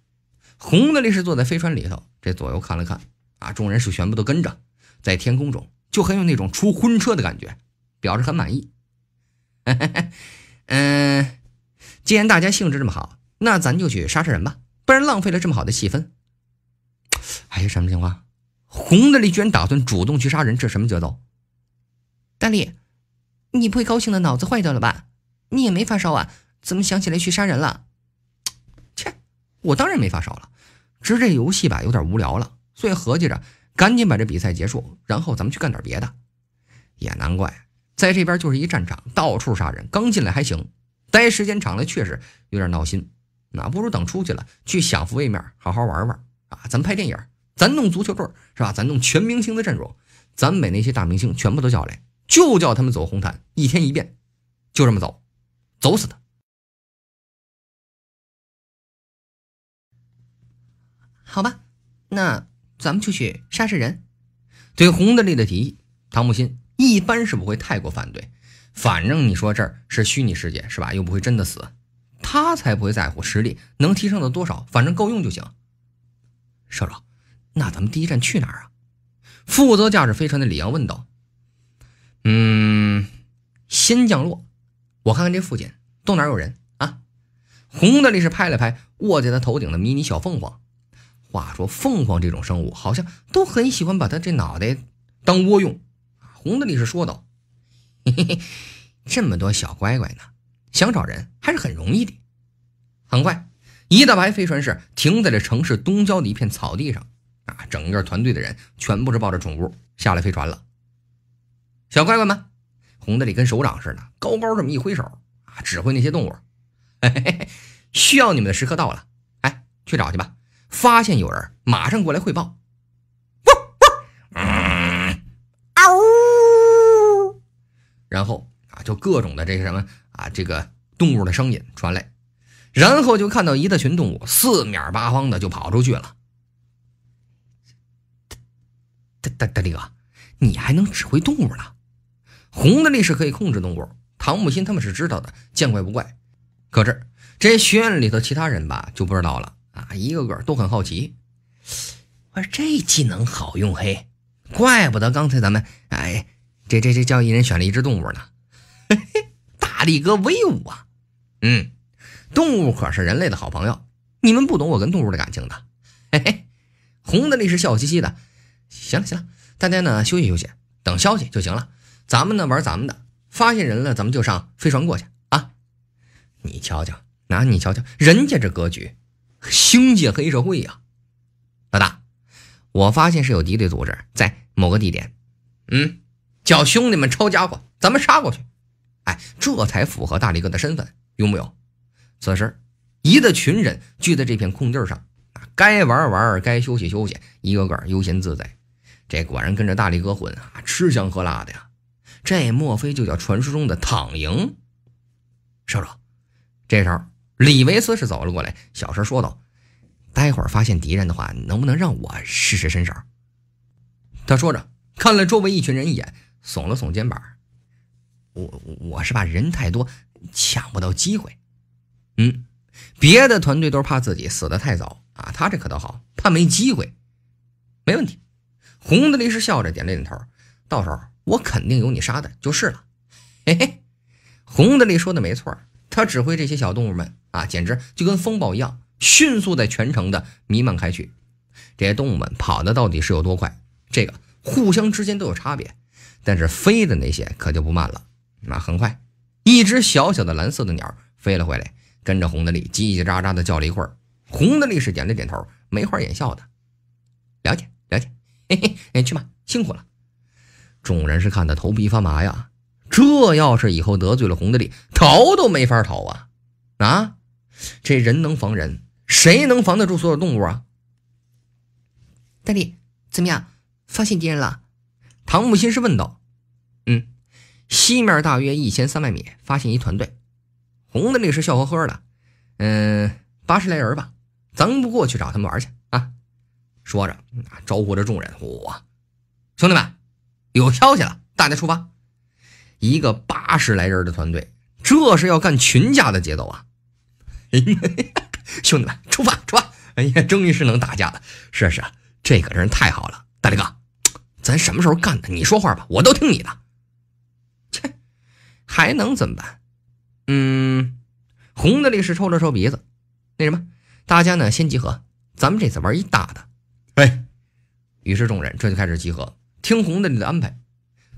红的力士坐在飞船里头，这左右看了看啊，众人是全部都跟着，在天空中就很有那种出婚车的感觉，表示很满意。嗯，既然大家兴致这么好，那咱就去杀杀人吧，不然浪费了这么好的气氛。哎，什么情况？红的力居然打算主动去杀人，这什么节奏？大力，你不会高兴的脑子坏掉了吧？你也没发烧啊？怎么想起来去杀人了？切，我当然没发烧了。只是这游戏吧有点无聊了，所以合计着赶紧把这比赛结束，然后咱们去干点别的。也难怪，在这边就是一战场，到处杀人。刚进来还行，待时间长了确实有点闹心。那不如等出去了，去享福位面好好玩玩啊！咱拍电影，咱弄足球队是吧？咱弄全明星的阵容，咱把那些大明星全部都叫来，就叫他们走红毯，一天一遍，就这么走，走死他！好吧，那咱们就去杀这人。对红德利的提议，唐木心一般是不会太过反对。反正你说这儿是虚拟世界，是吧？又不会真的死，他才不会在乎实力能提升到多少，反正够用就行。少少，那咱们第一站去哪儿啊？负责驾驶飞船的李阳问道。嗯，先降落，我看看这附近都哪有人啊？红德利是拍了拍握在他头顶的迷你小凤凰。话说，凤凰这种生物好像都很喜欢把它这脑袋当窝用。红的里是说道：“嘿 嘿嘿，这么多小乖乖呢，想找人还是很容易的。”很快，一大排飞船是停在了城市东郊的一片草地上。啊，整个团队的人全部是抱着宠物下了飞船了。小乖乖们，红的里跟首长似的，高高这么一挥手，啊，指挥那些动物。嘿嘿嘿，需要你们的时刻到了，哎，去找去吧。发现有人，马上过来汇报。呜，然后啊，就各种的这个什么啊，这个动物的声音传来，然后就看到一大群动物四面八方的就跑出去了。大大大，力哥，你还能指挥动物呢？红的力是可以控制动物，唐木心他们是知道的，见怪不怪。搁这这学院里头其他人吧，就不知道了。啊，一个个都很好奇。我说这技能好用，嘿，怪不得刚才咱们哎，这这这交易人选了一只动物呢。嘿嘿，大力哥威武啊！嗯，动物可是人类的好朋友，你们不懂我跟动物的感情的。嘿嘿，红的那是笑嘻嘻的。行了行了，大家呢休息休息，等消息就行了。咱们呢玩咱们的，发现人了咱们就上飞船过去啊。你瞧瞧，拿你瞧瞧，人家这格局。星界黑社会呀，老大，我发现是有敌对组织在某个地点，嗯，叫兄弟们抄家伙，咱们杀过去。哎，这才符合大力哥的身份，有没有？此时，一大群人聚在这片空地上，该玩玩，该休息休息，一个个悠闲自在。这果然跟着大力哥混啊，吃香喝辣的呀。这莫非就叫传说中的躺赢？少主，这时候。李维斯是走了过来，小声说道：“待会儿发现敌人的话，能不能让我试试身手？”他说着看了周围一群人一眼，耸了耸肩膀：“我我是怕人太多，抢不到机会。”“嗯，别的团队都怕自己死的太早啊，他这可倒好，怕没机会。”“没问题。”红的力是笑着点了点头：“到时候我肯定有你杀的，就是了。”“嘿嘿，红的力说的没错。”他指挥这些小动物们啊，简直就跟风暴一样，迅速在全城的弥漫开去。这些动物们跑的到底是有多快？这个互相之间都有差别，但是飞的那些可就不慢了。那很快，一只小小的蓝色的鸟飞了回来，跟着红的力叽叽喳喳的叫了一会儿。红的力是点了点头，眉花眼笑的，了解了解，嘿嘿，哎，去吧，辛苦了。众人是看得头皮发麻呀。这要是以后得罪了红的力，逃都没法逃啊！啊，这人能防人，谁能防得住所有动物啊？大力怎么样？发现敌人了？唐木心是问道。嗯，西面大约一千三百米发现一团队。红的力是笑呵呵的。嗯，八十来人吧。咱不过去找他们玩去啊！说着，招呼着众人：“哇，兄弟们，有消息了，大家出发。”一个八十来人的团队，这是要干群架的节奏啊！兄弟们，出发，出发！哎呀，终于是能打架了！是啊，是啊，这可真太好了！大力哥，咱什么时候干的？你说话吧，我都听你的。切，还能怎么办？嗯，红的力士抽了抽鼻子，那什么，大家呢先集合，咱们这次玩一大的。哎，于是众人这就开始集合，听红的力的安排。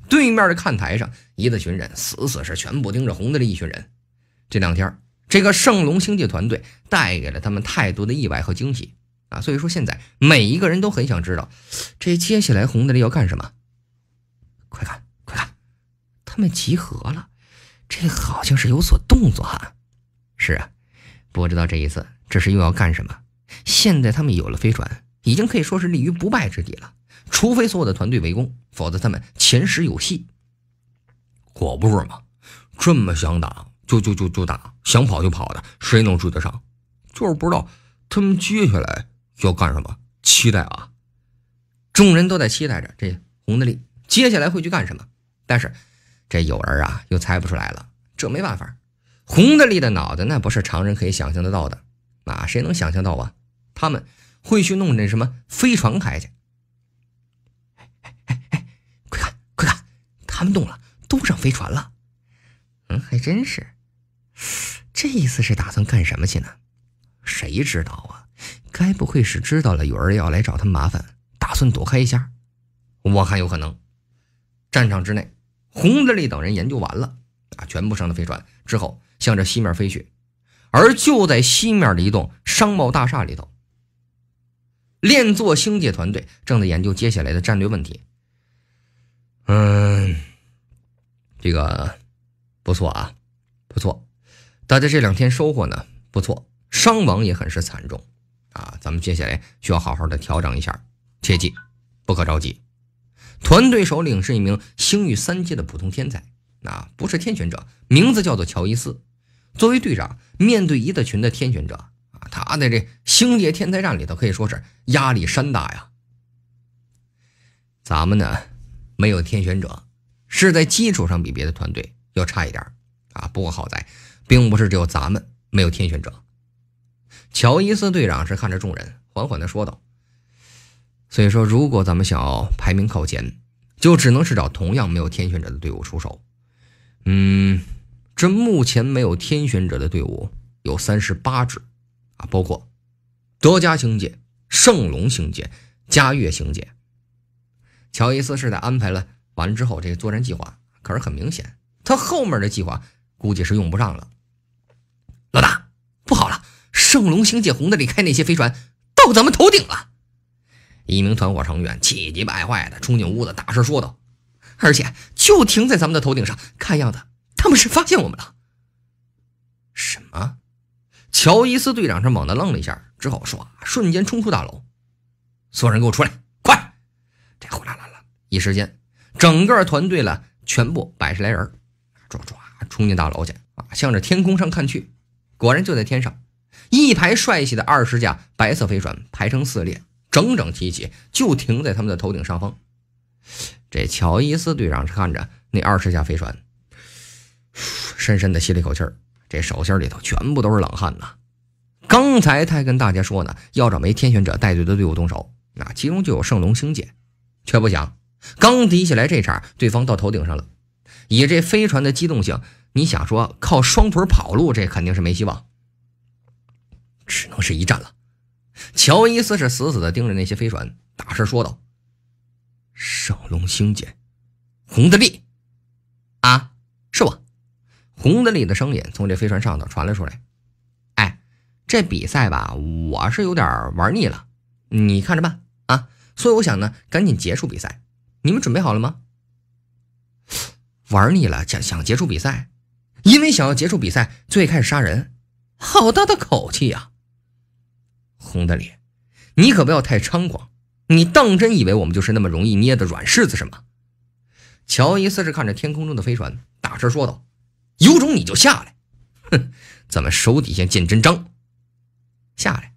对面的看台上，一大群人死死是全部盯着红的这一群人。这两天，这个圣龙星际团队带给了他们太多的意外和惊喜啊！所以说，现在每一个人都很想知道，这接下来红的这要干什么？快看，快看，他们集合了，这好像是有所动作哈。是啊，不知道这一次这是又要干什么？现在他们有了飞船，已经可以说是立于不败之地了，除非所有的团队围攻。否则他们前十有戏。果不是嘛，这么想打就就就就打，想跑就跑的，谁能追得上？就是不知道他们接下来要干什么。期待啊！众人都在期待着这红德力接下来会去干什么。但是这有人啊，又猜不出来了。这没办法，红德力的脑袋那不是常人可以想象得到的啊！谁能想象到啊？他们会去弄那什么飞船开去？他们动了，都上飞船了。嗯，还真是。这意思是打算干什么去呢？谁知道啊？该不会是知道了有人要来找他们麻烦，打算躲开一下？我看有可能。战场之内，红德利等人研究完了啊，全部上了飞船，之后向着西面飞去。而就在西面的一栋商贸大厦里头，练座星界团队正在研究接下来的战略问题。嗯，这个不错啊，不错，大家这两天收获呢不错，伤亡也很是惨重啊。咱们接下来需要好好的调整一下，切记不可着急。团队首领是一名星域三界的普通天才啊，不是天选者，名字叫做乔伊斯。作为队长，面对一大群的天选者啊，他在这星界天才战里头可以说是压力山大呀。咱们呢？没有天选者，是在基础上比别的团队要差一点啊！不过好在，并不是只有咱们没有天选者。乔伊斯队长是看着众人，缓缓的说道：“所以说，如果咱们想要排名靠前，就只能是找同样没有天选者的队伍出手。嗯，这目前没有天选者的队伍有三十八支，啊，包括德加星舰、圣龙星舰、嘉悦星舰。”乔伊斯是在安排了完了之后，这个作战计划可是很明显，他后面的计划估计是用不上了。老大，不好了！圣龙星界红的里开那些飞船到咱们头顶了！一名团伙成员气急败坏的冲进屋子，大声说道：“而且就停在咱们的头顶上，看样子他们是发现我们了。”什么？乔伊斯队长是猛地愣了一下，只好唰瞬间冲出大楼，所有人给我出来！一时间，整个团队了全部百十来人，抓抓冲进大楼去啊！向着天空上看去，果然就在天上，一排帅气的二十架白色飞船排成四列，整整齐齐，就停在他们的头顶上方。这乔伊斯队长看着那二十架飞船，深深的吸了一口气儿，这手心里头全部都是冷汗呐！刚才他还跟大家说呢，要找没天选者带队的队伍动手，那其中就有圣龙星界，却不想。刚提起来这茬，对方到头顶上了。以这飞船的机动性，你想说靠双腿跑路，这肯定是没希望，只能是一战了。乔伊斯是死死的盯着那些飞船，大声说道：“圣龙星舰，红的力，啊，是我。”红的力的声音从这飞船上头传了出来。“哎，这比赛吧，我是有点玩腻了，你看着办啊。所以我想呢，赶紧结束比赛。”你们准备好了吗？玩腻了，想想结束比赛，因为想要结束比赛，最开始杀人，好大的口气啊！红的脸，你可不要太猖狂，你当真以为我们就是那么容易捏的软柿子是吗？乔伊斯是看着天空中的飞船，大声说道：“有种你就下来，哼，咱们手底下见真章，下来，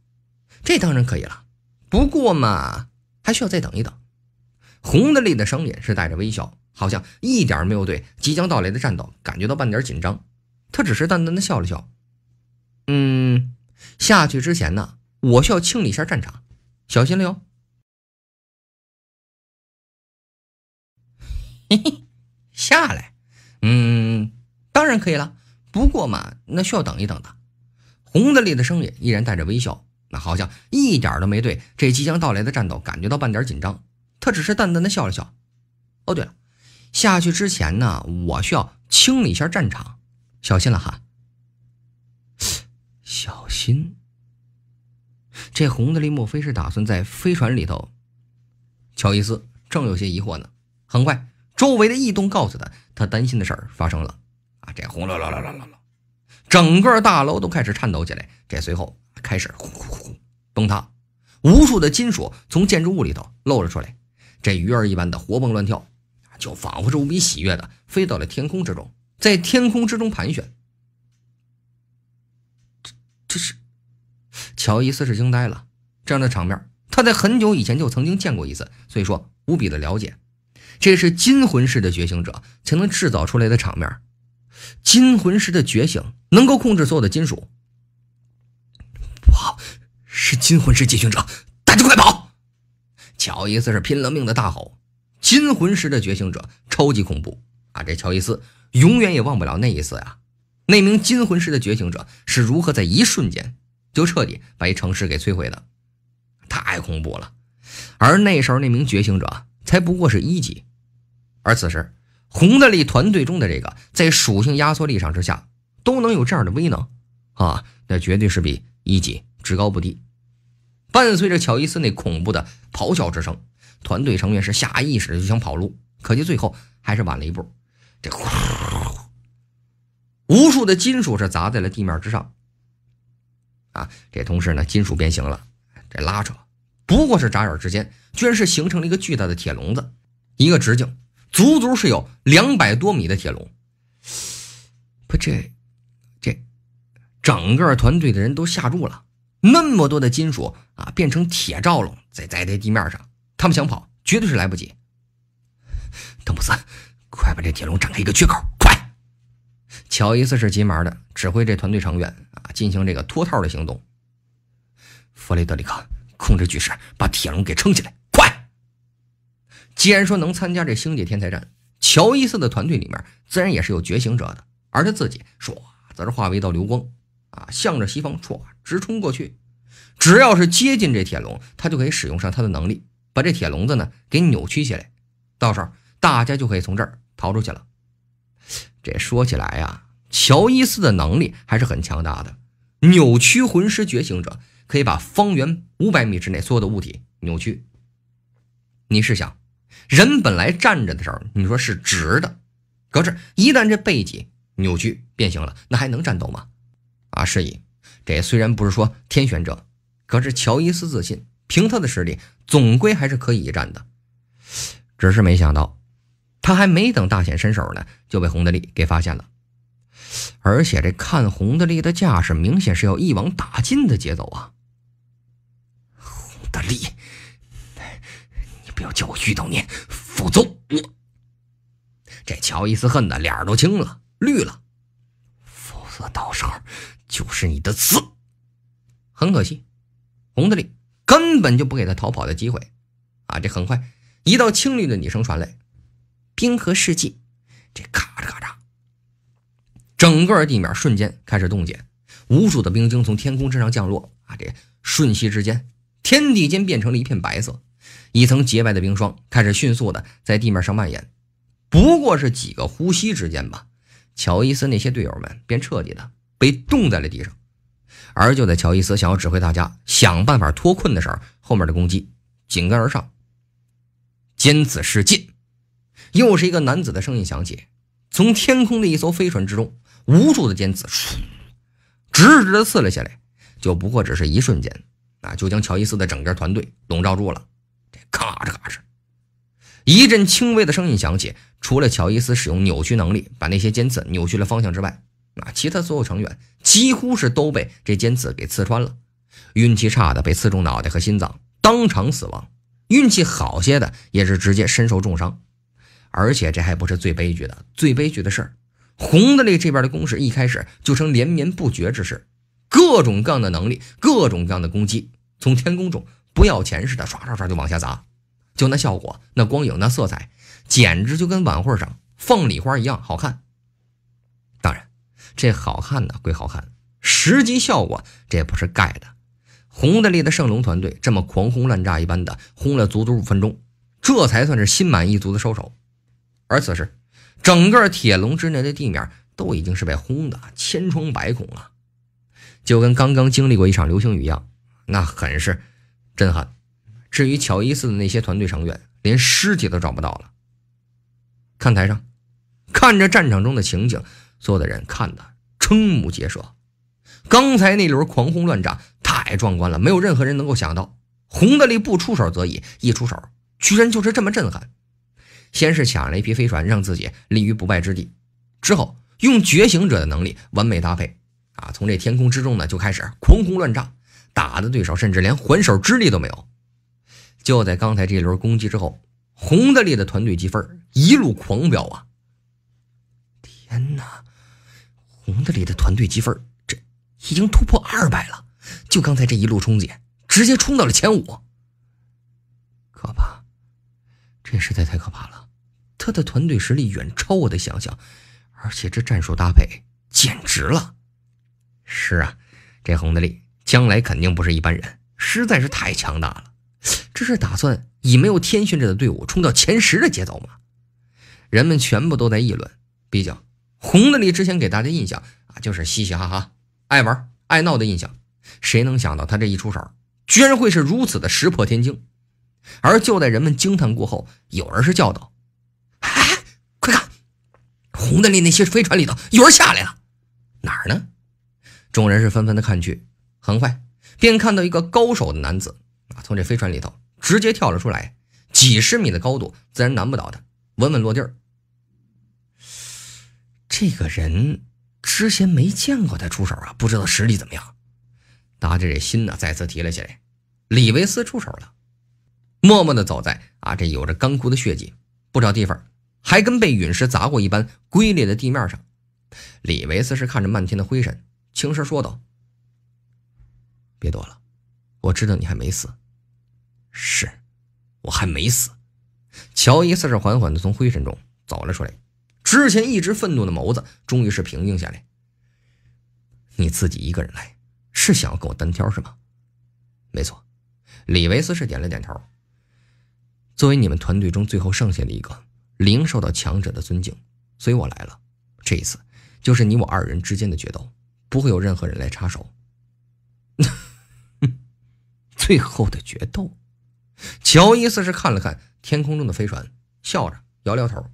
这当然可以了，不过嘛，还需要再等一等。”红的丽的声音是带着微笑，好像一点没有对即将到来的战斗感觉到半点紧张。他只是淡淡的笑了笑：“嗯，下去之前呢，我需要清理一下战场，小心了哟。”“嘿嘿，下来？嗯，当然可以了，不过嘛，那需要等一等的。”红的丽的声音依然带着微笑，那好像一点都没对这即将到来的战斗感觉到半点紧张。他只是淡淡的笑了笑。哦，对了，下去之前呢，我需要清理一下战场，小心了哈。小心！这红的力莫非是打算在飞船里头？乔伊斯正有些疑惑呢。很快，周围的异动告诉他，他担心的事儿发生了。啊，这红了了了了了了，整个大楼都开始颤抖起来。这随后开始轰轰轰轰崩塌，无数的金属从建筑物里头露了出来。这鱼儿一般的活蹦乱跳，就仿佛是无比喜悦的飞到了天空之中，在天空之中盘旋。这这是乔伊斯是惊呆了，这样的场面他在很久以前就曾经见过一次，所以说无比的了解。这是金魂师的觉醒者才能制造出来的场面。金魂师的觉醒能够控制所有的金属。不好，是金魂师觉醒者，大家快跑！乔伊斯是拼了命的大吼，金魂师的觉醒者超级恐怖啊！这乔伊斯永远也忘不了那一次呀，那名金魂师的觉醒者是如何在一瞬间就彻底把一城市给摧毁的，太恐怖了。而那时候那名觉醒者才不过是一级，而此时洪大力团队中的这个在属性压缩力上之下都能有这样的威能啊，那绝对是比一级只高不低。伴随着乔伊斯那恐怖的咆哮之声，团队成员是下意识的就想跑路，可惜最后还是晚了一步。这，无数的金属是砸在了地面之上，啊，这同时呢，金属变形了，这拉扯，不过是眨眼之间，居然是形成了一个巨大的铁笼子，一个直径足足是有两百多米的铁笼。不，这，这，整个团队的人都吓住了。那么多的金属啊，变成铁罩笼在在在地面上，他们想跑绝对是来不及。邓布斯，快把这铁笼展开一个缺口！快！乔伊斯是急忙的指挥这团队成员啊，进行这个脱套的行动。弗雷德里克，控制局势，把铁笼给撑起来！快！既然说能参加这星界天才战，乔伊斯的团队里面自然也是有觉醒者的，而他自己唰则是化为一道流光啊，向着西方唰。直冲过去，只要是接近这铁笼，他就可以使用上他的能力，把这铁笼子呢给扭曲起来，到时候大家就可以从这儿逃出去了。这说起来呀，乔伊斯的能力还是很强大的，扭曲魂师觉醒者可以把方圆五百米之内所有的物体扭曲。你试想，人本来站着的时候，你说是直的，可是，一旦这背脊扭曲变形了，那还能战斗吗？啊，是以。这虽然不是说天选者，可是乔伊斯自信，凭他的实力，总归还是可以一战的。只是没想到，他还没等大显身手呢，就被洪德利给发现了。而且这看洪德利的架势，明显是要一网打尽的节奏啊！洪德利，你不要叫我遇到你，否则我……这乔伊斯恨的脸都青了，绿了，否则到时候。就是你的死，很可惜，红德里根本就不给他逃跑的机会，啊！这很快，一道青绿的女声传来：“冰河世纪，这咔嚓咔嚓，整个地面瞬间开始冻结，无数的冰晶从天空之上降落，啊！这瞬息之间，天地间变成了一片白色，一层洁白的冰霜开始迅速的在地面上蔓延。不过是几个呼吸之间吧，乔伊斯那些队友们便彻底的。”被冻在了地上，而就在乔伊斯想要指挥大家想办法脱困的时候，后面的攻击紧跟而上。尖刺是剑，又是一个男子的声音响起，从天空的一艘飞船之中，无数的尖刺直直的刺了下来。就不过只是一瞬间，啊，就将乔伊斯的整个团队笼罩住了。这咔哧咔哧一阵轻微的声音响起，除了乔伊斯使用扭曲能力把那些尖刺扭曲了方向之外。啊！其他所有成员几乎是都被这尖刺给刺穿了，运气差的被刺中脑袋和心脏，当场死亡；运气好些的也是直接身受重伤。而且这还不是最悲剧的，最悲剧的事儿，红的力这边的攻势一开始就成连绵不绝之势，各种各样的能力，各种各样的攻击，从天空中不要钱似的刷刷刷就往下砸，就那效果，那光影，那色彩，简直就跟晚会上放礼花一样好看。这好看呢，归好看，实际效果这不是盖的。红大力的圣龙团队这么狂轰滥炸一般的轰了足足五分钟，这才算是心满意足的收手。而此时，整个铁笼之内的地面都已经是被轰的千疮百孔了，就跟刚刚经历过一场流星雨一样，那很是震撼。至于乔伊斯的那些团队成员，连尸体都找不到了。看台上，看着战场中的情景。所有的人看的瞠目结舌，刚才那轮狂轰乱炸太壮观了，没有任何人能够想到，洪德利不出手则已，一出手居然就是这么震撼。先是抢了一批飞船，让自己立于不败之地，之后用觉醒者的能力完美搭配，啊，从这天空之中呢就开始狂轰乱炸，打的对手甚至连还手之力都没有。就在刚才这一轮攻击之后，洪德利的团队积分一路狂飙啊！天哪！洪德利的团队积分，这已经突破二百了。就刚才这一路冲减，直接冲到了前五。可怕，这实在太可怕了！他的团队实力远超我的想象，而且这战术搭配简直了。是啊，这洪德利将来肯定不是一般人，实在是太强大了。这是打算以没有天选者的队伍冲到前十的节奏吗？人们全部都在议论，毕竟。红的力之前给大家印象啊，就是嘻嘻哈哈、爱玩爱闹的印象。谁能想到他这一出手，居然会是如此的石破天惊？而就在人们惊叹过后，有人是叫道：“哎，快看，红的力那些飞船里头有人下来了，哪儿呢？”众人是纷纷的看去，很快便看到一个高手的男子啊，从这飞船里头直接跳了出来，几十米的高度自然难不倒他，稳稳落地儿。这个人之前没见过他出手啊，不知道实力怎么样。大家这心呢，再次提了起来。李维斯出手了，默默的走在啊，这有着干枯的血迹，不找地方还跟被陨石砸过一般龟裂的地面上。李维斯是看着漫天的灰尘，轻声说道：“别躲了，我知道你还没死，是我还没死。”乔伊斯是缓缓的从灰尘中走了出来。之前一直愤怒的眸子终于是平静下来。你自己一个人来，是想要跟我单挑是吗？没错，李维斯是点了点头。作为你们团队中最后剩下的一个，零受到强者的尊敬，所以我来了。这一次就是你我二人之间的决斗，不会有任何人来插手。最后的决斗，乔伊斯是看了看天空中的飞船，笑着摇摇头。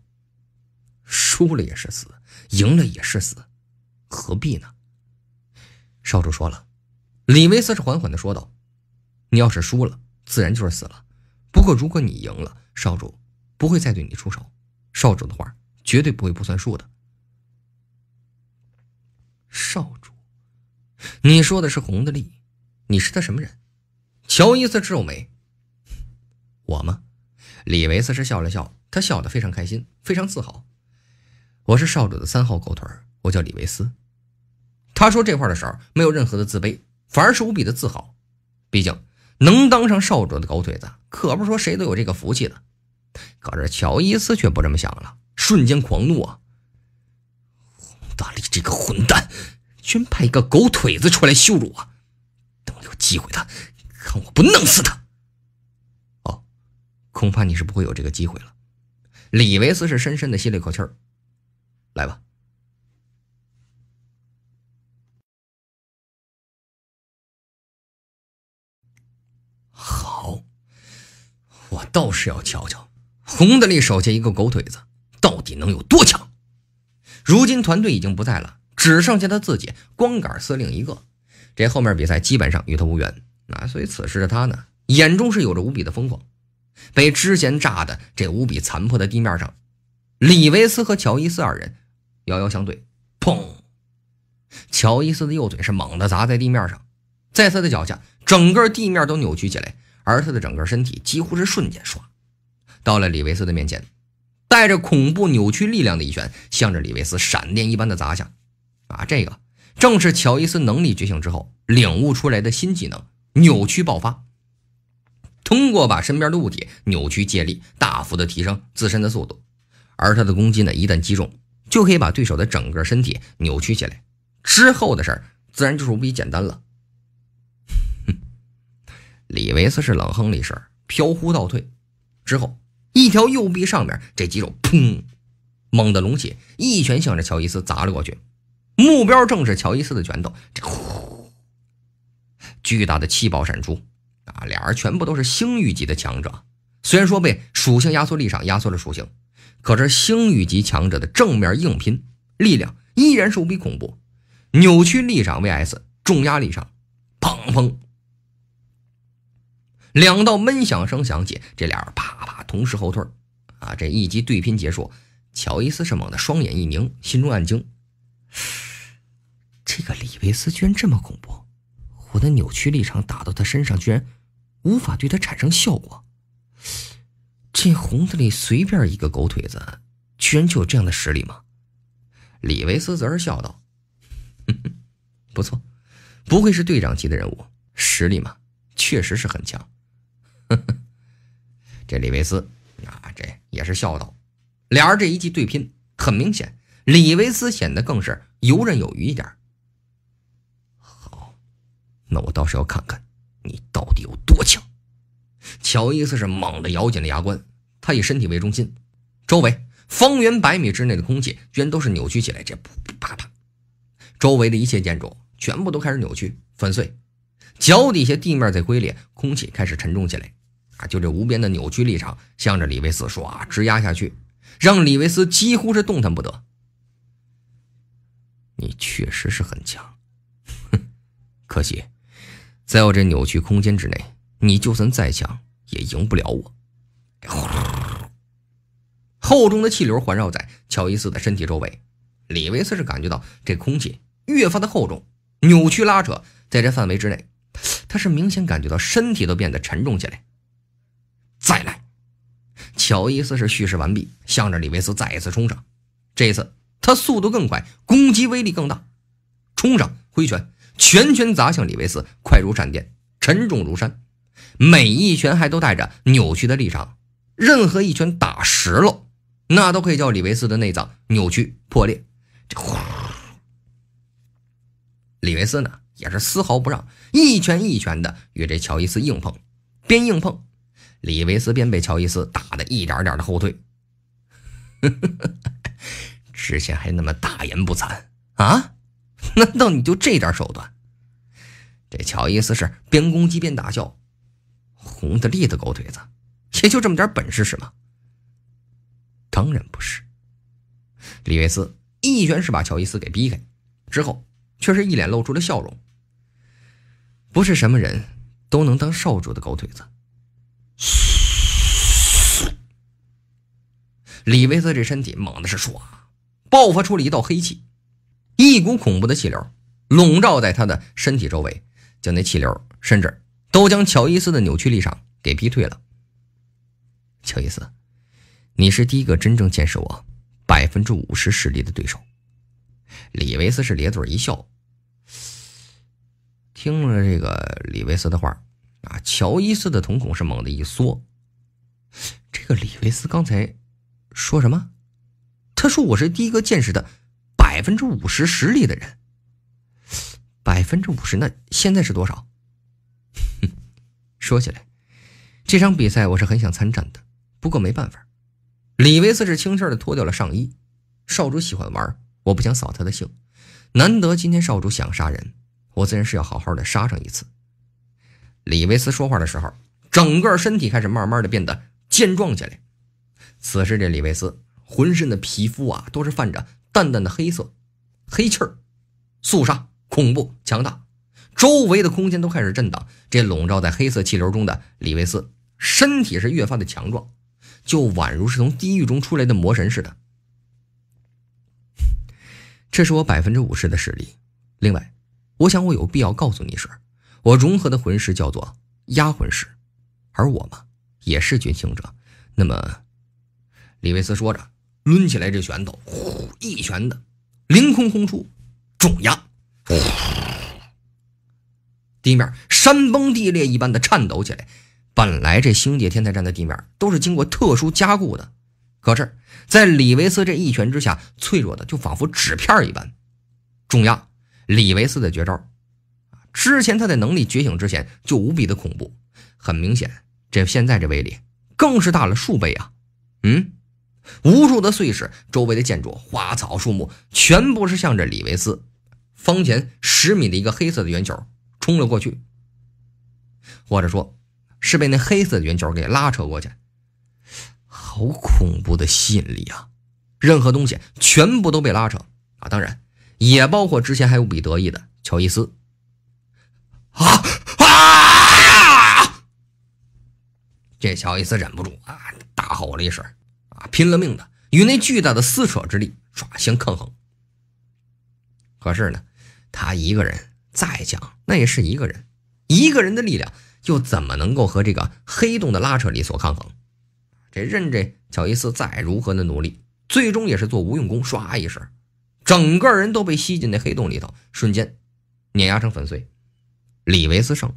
输了也是死，赢了也是死，何必呢？少主说了，李维斯是缓缓的说道：“你要是输了，自然就是死了；不过如果你赢了，少主不会再对你出手。少主的话绝对不会不算数的。”少主，你说的是红的利你是他什么人？乔伊斯皱眉：“我吗？”李维斯是笑了笑，他笑得非常开心，非常自豪。我是少主的三号狗腿我叫李维斯。他说这话的时候没有任何的自卑，反而是无比的自豪。毕竟能当上少主的狗腿子，可不是说谁都有这个福气的。可是乔伊斯却不这么想了，瞬间狂怒啊！大力这个混蛋，居然派一个狗腿子出来羞辱我！等有机会，的，看我不弄死他！哦，恐怕你是不会有这个机会了。李维斯是深深的吸了一口气儿。来吧，好，我倒是要瞧瞧洪德利手下一个狗腿子到底能有多强。如今团队已经不在了，只剩下他自己光杆司令一个，这后面比赛基本上与他无缘啊。所以此时的他呢，眼中是有着无比的疯狂。被之前炸的这无比残破的地面上，李维斯和乔伊斯二人。遥遥相对，砰！乔伊斯的右腿是猛地砸在地面上，在他的脚下，整个地面都扭曲起来，而他的整个身体几乎是瞬间唰，到了李维斯的面前，带着恐怖扭曲力量的一拳，向着李维斯闪电一般的砸下。啊，这个正是乔伊斯能力觉醒之后领悟出来的新技能——扭曲爆发。通过把身边的物体扭曲借力，大幅的提升自身的速度，而他的攻击呢，一旦击中。就可以把对手的整个身体扭曲起来，之后的事儿自然就是无比简单了。李维斯是冷哼了一声，飘忽倒退，之后一条右臂上面这肌肉砰猛地隆起，一拳向着乔伊斯砸了过去，目标正是乔伊斯的拳头。这呼，巨大的气爆闪出，啊，俩人全部都是星域级的强者，虽然说被属性压缩力场压缩了属性。可是星域级强者的正面硬拼，力量依然是无比恐怖。扭曲立场 VS 重压力场，砰砰，两道闷响声响起，这俩人啪啪同时后退。啊，这一击对拼结束，乔伊斯是猛地双眼一凝，心中暗惊：这个李维斯居然这么恐怖！我的扭曲立场打到他身上，居然无法对他产生效果。这红子里随便一个狗腿子，居然就有这样的实力吗？李维斯则是笑道：“不错，不愧是队长级的人物，实力嘛，确实是很强。”这李维斯啊，这也是笑道。俩人这一记对拼，很明显，李维斯显得更是游刃有余一点。好，那我倒是要看看你到底有多强。乔伊斯是猛地咬紧了牙关，他以身体为中心，周围方圆百米之内的空气居然都是扭曲起来，这噗噗啪啪，周围的一切建筑全部都开始扭曲粉碎，脚底下地面在龟裂，空气开始沉重起来，啊，就这无边的扭曲立场向着李维斯唰直压下去，让李维斯几乎是动弹不得。你确实是很强，哼，可惜，在我这扭曲空间之内。你就算再强，也赢不了我。厚重的气流环绕在乔伊斯的身体周围，李维斯是感觉到这空气越发的厚重，扭曲拉扯，在这范围之内，他是明显感觉到身体都变得沉重起来。再来，乔伊斯是蓄势完毕，向着李维斯再一次冲上。这一次，他速度更快，攻击威力更大，冲上挥拳，拳拳砸向李维斯，快如闪电，沉重如山。每一拳还都带着扭曲的立场，任何一拳打实了，那都可以叫李维斯的内脏扭曲破裂。这哗，李维斯呢也是丝毫不让，一拳一拳的与这乔伊斯硬碰，边硬碰，李维斯边被乔伊斯打得一点点的后退。之 前还那么大言不惭啊？难 道你就这点手段？这乔伊斯是边攻击边大笑。红的绿的狗腿子，也就这么点本事是吗？当然不是。李维斯一拳是把乔伊斯给逼开，之后却是一脸露出了笑容。不是什么人都能当少主的狗腿子。李维斯这身体猛的是唰，爆发出了一道黑气，一股恐怖的气流笼罩在他的身体周围，将那气流甚至。都将乔伊斯的扭曲立场给逼退了。乔伊斯，你是第一个真正见识我百分之五十实力的对手。李维斯是咧嘴一笑，听了这个李维斯的话，啊，乔伊斯的瞳孔是猛的一缩。这个李维斯刚才说什么？他说我是第一个见识的百分之五十实力的人。百分之五十，那现在是多少？说起来，这场比赛我是很想参战的，不过没办法。李维斯是轻轻的脱掉了上衣。少主喜欢玩，我不想扫他的兴。难得今天少主想杀人，我自然是要好好的杀上一次。李维斯说话的时候，整个身体开始慢慢的变得健壮起来。此时这李维斯浑身的皮肤啊，都是泛着淡淡的黑色，黑气儿，肃杀、恐怖、强大。周围的空间都开始震荡，这笼罩在黑色气流中的李维斯身体是越发的强壮，就宛如是从地狱中出来的魔神似的。这是我百分之五十的实力。另外，我想我有必要告诉你一是，我融合的魂师叫做压魂师，而我嘛也是觉醒者。那么，李维斯说着，抡起来这拳头，呼，一拳的凌空轰出，重压，呼。地面山崩地裂一般的颤抖起来。本来这星界天台站的地面都是经过特殊加固的，可是，在李维斯这一拳之下，脆弱的就仿佛纸片一般。重压！李维斯的绝招，之前他在能力觉醒之前就无比的恐怖，很明显，这现在这威力更是大了数倍啊！嗯，无数的碎石，周围的建筑、花草、树木全部是向着李维斯方前十米的一个黑色的圆球。冲了过去，或者说，是被那黑色的圆球给拉扯过去。好恐怖的吸引力啊！任何东西全部都被拉扯啊！当然，也包括之前还无比得意的乔伊斯。啊啊！这乔伊斯忍不住啊，大吼了一声啊，拼了命的与那巨大的撕扯之力唰相抗衡。可是呢，他一个人。再强，那也是一个人，一个人的力量又怎么能够和这个黑洞的拉扯力所抗衡？这任这乔伊斯再如何的努力，最终也是做无用功，唰一声，整个人都被吸进那黑洞里头，瞬间碾压成粉碎。李维斯胜，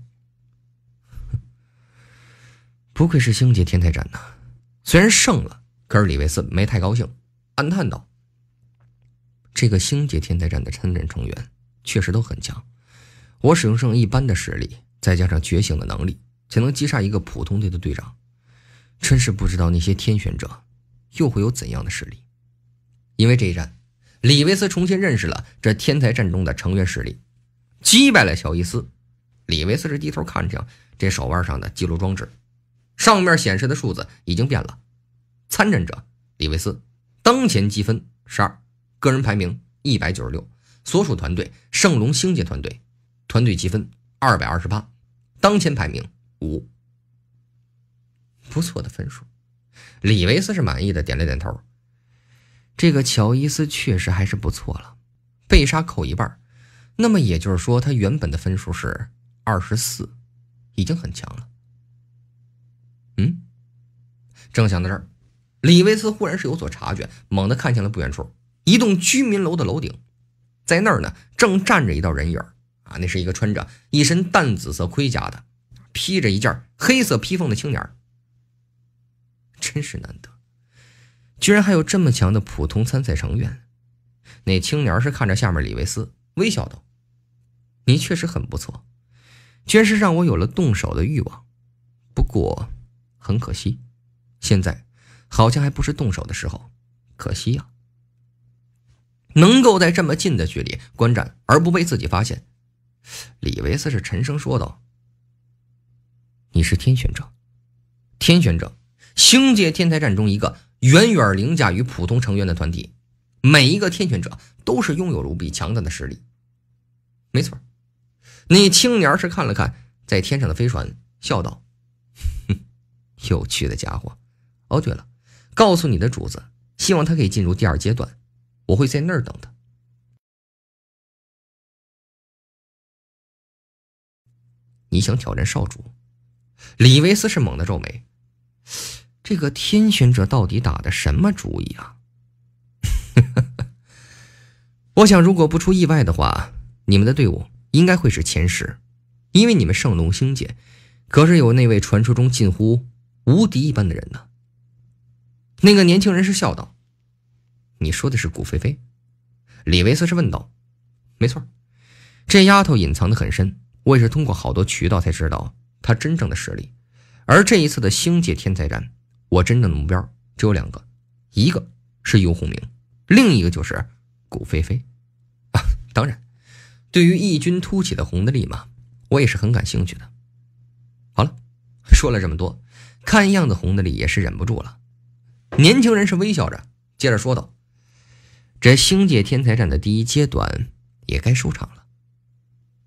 不愧是星界天才战呐！虽然胜了，可是李维斯没太高兴，暗叹道：“这个星界天才战的参战成员确实都很强。”我使用上一般的实力，再加上觉醒的能力，才能击杀一个普通队的队长。真是不知道那些天选者又会有怎样的实力。因为这一战，李维斯重新认识了这天才战中的成员实力，击败了小伊斯。李维斯是低头看着这手腕上的记录装置，上面显示的数字已经变了。参战者李维斯，当前积分十二，个人排名一百九十六，所属团队圣龙星界团队。团队积分二百二十八，当前排名五，不错的分数。李维斯是满意的，点了点头。这个乔伊斯确实还是不错了，被杀扣一半，那么也就是说他原本的分数是二十四，已经很强了。嗯，正想到这儿，李维斯忽然是有所察觉，猛地看向了不远处一栋居民楼的楼顶，在那儿呢，正站着一道人影。啊，那是一个穿着一身淡紫色盔甲的，披着一件黑色披风的青年真是难得，居然还有这么强的普通参赛成员。那青年是看着下面李维斯，微笑道：“你确实很不错，确实让我有了动手的欲望。不过，很可惜，现在好像还不是动手的时候。可惜呀，能够在这么近的距离观战而不被自己发现。”李维斯是沉声说道：“你是天选者，天选者，星界天才战中一个远远凌驾于普通成员的团体。每一个天选者都是拥有无比强大的实力。没错，那青年是看了看在天上的飞船，笑道：‘哼，有趣的家伙。’哦，对了，告诉你的主子，希望他可以进入第二阶段，我会在那儿等他。”你想挑战少主？李维斯是猛的皱眉，这个天选者到底打的什么主意啊？我想，如果不出意外的话，你们的队伍应该会是前十，因为你们圣龙星界可是有那位传说中近乎无敌一般的人呢。那个年轻人是笑道：“你说的是古菲菲？”李维斯是问道：“没错，这丫头隐藏的很深。”我也是通过好多渠道才知道他真正的实力，而这一次的星界天才战，我真正的目标只有两个，一个是尤鸿明，另一个就是古菲菲啊。当然，对于异军突起的红的力嘛，我也是很感兴趣的。好了，说了这么多，看样子红的力也是忍不住了。年轻人是微笑着，接着说道：“这星界天才战的第一阶段也该收场了。”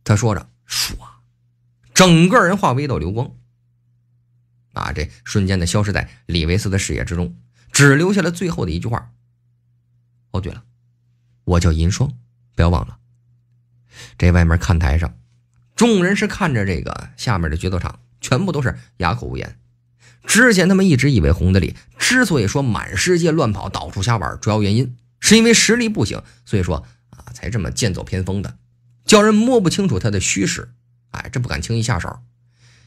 他说着。唰，整个人化为一道流光，啊，这瞬间的消失在李维斯的视野之中，只留下了最后的一句话：“哦，对了，我叫银霜，不要忘了。”这外面看台上，众人是看着这个下面的决斗场，全部都是哑口无言。之前他们一直以为红德里之所以说满世界乱跑到处瞎玩，主要原因是因为实力不行，所以说啊，才这么剑走偏锋的。叫人摸不清楚他的虚实，哎，这不敢轻易下手。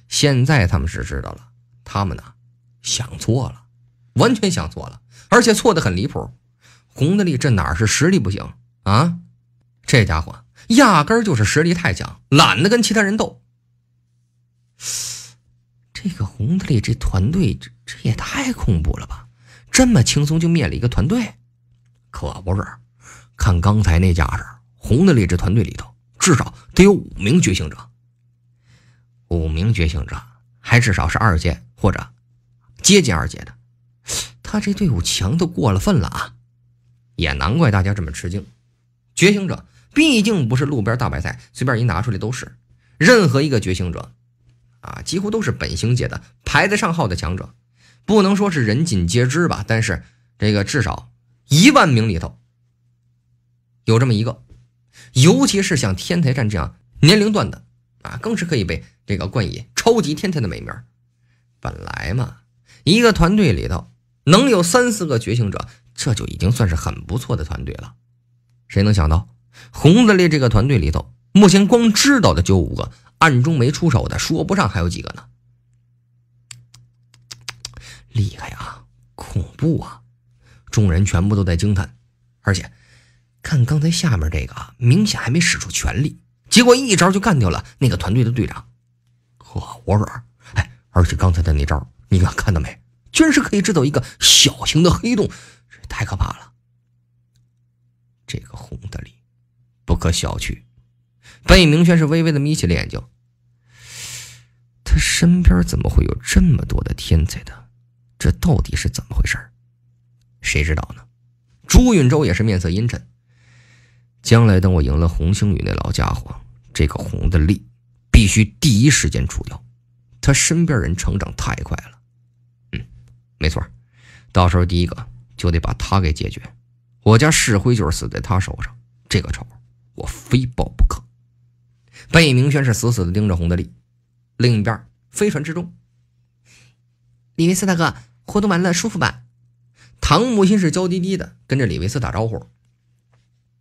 现在他们是知道了，他们呢想错了，完全想错了，而且错的很离谱。洪德利这哪是实力不行啊？这家伙压根儿就是实力太强，懒得跟其他人斗。这个洪德利这团队，这这也太恐怖了吧！这么轻松就灭了一个团队，可不是？看刚才那架势，洪德利这团队里头。至少得有五名觉醒者，五名觉醒者还至少是二阶或者接近二阶的，他这队伍强的过了分了啊！也难怪大家这么吃惊。觉醒者毕竟不是路边大白菜，随便一拿出来都是任何一个觉醒者啊，几乎都是本星界的排得上号的强者。不能说是人尽皆知吧，但是这个至少一万名里头有这么一个。尤其是像天才战这样年龄段的，啊，更是可以被这个冠以“超级天才”的美名。本来嘛，一个团队里头能有三四个觉醒者，这就已经算是很不错的团队了。谁能想到，红子烈这个团队里头，目前光知道的就五个，暗中没出手的，说不上还有几个呢。厉害啊！恐怖啊！众人全部都在惊叹，而且。看刚才下面这个，明显还没使出全力，结果一招就干掉了那个团队的队长。呵，我日！哎，而且刚才的那招，你看看到没？居然是可以制造一个小型的黑洞，太可怕了！这个红的里不可小觑。贝明轩是微微的眯起了眼睛，他身边怎么会有这么多的天才的？这到底是怎么回事谁知道呢？朱允洲也是面色阴沉。将来等我赢了红星宇那老家伙，这个红的力必须第一时间除掉。他身边人成长太快了，嗯，没错，到时候第一个就得把他给解决。我家世辉就是死在他手上，这个仇我非报不可。贝明轩是死死的盯着洪德利，另一边飞船之中，李维斯大哥活动完了舒服吧？唐木心是娇滴滴的跟着李维斯打招呼。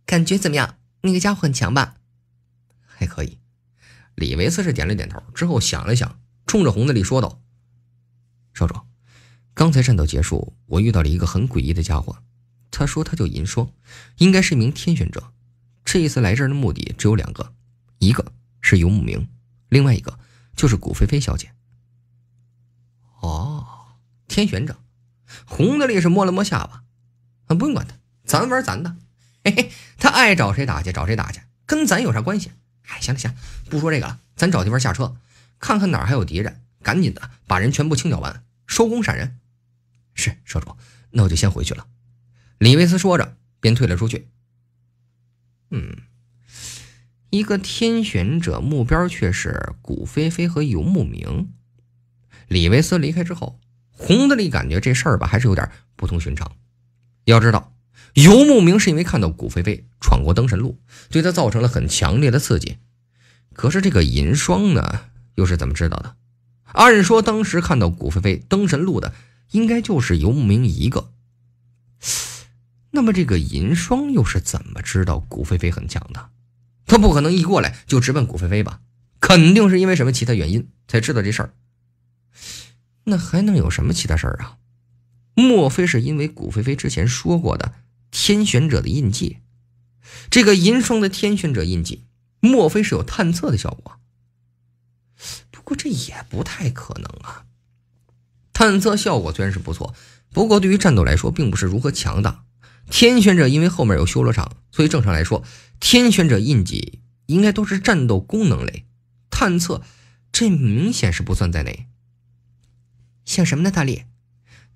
感觉怎么样？那个家伙很强吧？还可以。李维斯是点了点头，之后想了想，冲着红的力说道：“少主，刚才战斗结束，我遇到了一个很诡异的家伙。他说他叫银霜，应该是一名天选者。这一次来这儿的目的只有两个，一个是游牧民，另外一个就是古菲菲小姐。”哦，天选者。红的力是摸了摸下巴，不用管他，咱玩咱的。嘿嘿，他爱找谁打去找谁打去，跟咱有啥关系？哎，行了行，不说这个了，咱找地方下车，看看哪还有敌人，赶紧的把人全部清剿完，收工闪人。是，少主，那我就先回去了。李维斯说着，便退了出去。嗯，一个天选者目标却是古菲菲和游牧明。李维斯离开之后，红的利感觉这事儿吧，还是有点不同寻常。要知道。游牧明是因为看到古飞飞闯过登神路，对他造成了很强烈的刺激。可是这个银霜呢，又是怎么知道的？按说当时看到古飞飞登神路的，应该就是游牧明一个。那么这个银霜又是怎么知道古飞飞很强的？他不可能一过来就直奔古飞飞吧？肯定是因为什么其他原因才知道这事儿。那还能有什么其他事儿啊？莫非是因为古飞飞之前说过的？天选者的印记，这个银霜的天选者印记，莫非是有探测的效果？不过这也不太可能啊。探测效果虽然是不错，不过对于战斗来说，并不是如何强大。天选者因为后面有修罗场，所以正常来说，天选者印记应该都是战斗功能类。探测，这明显是不算在内。想什么呢，大力？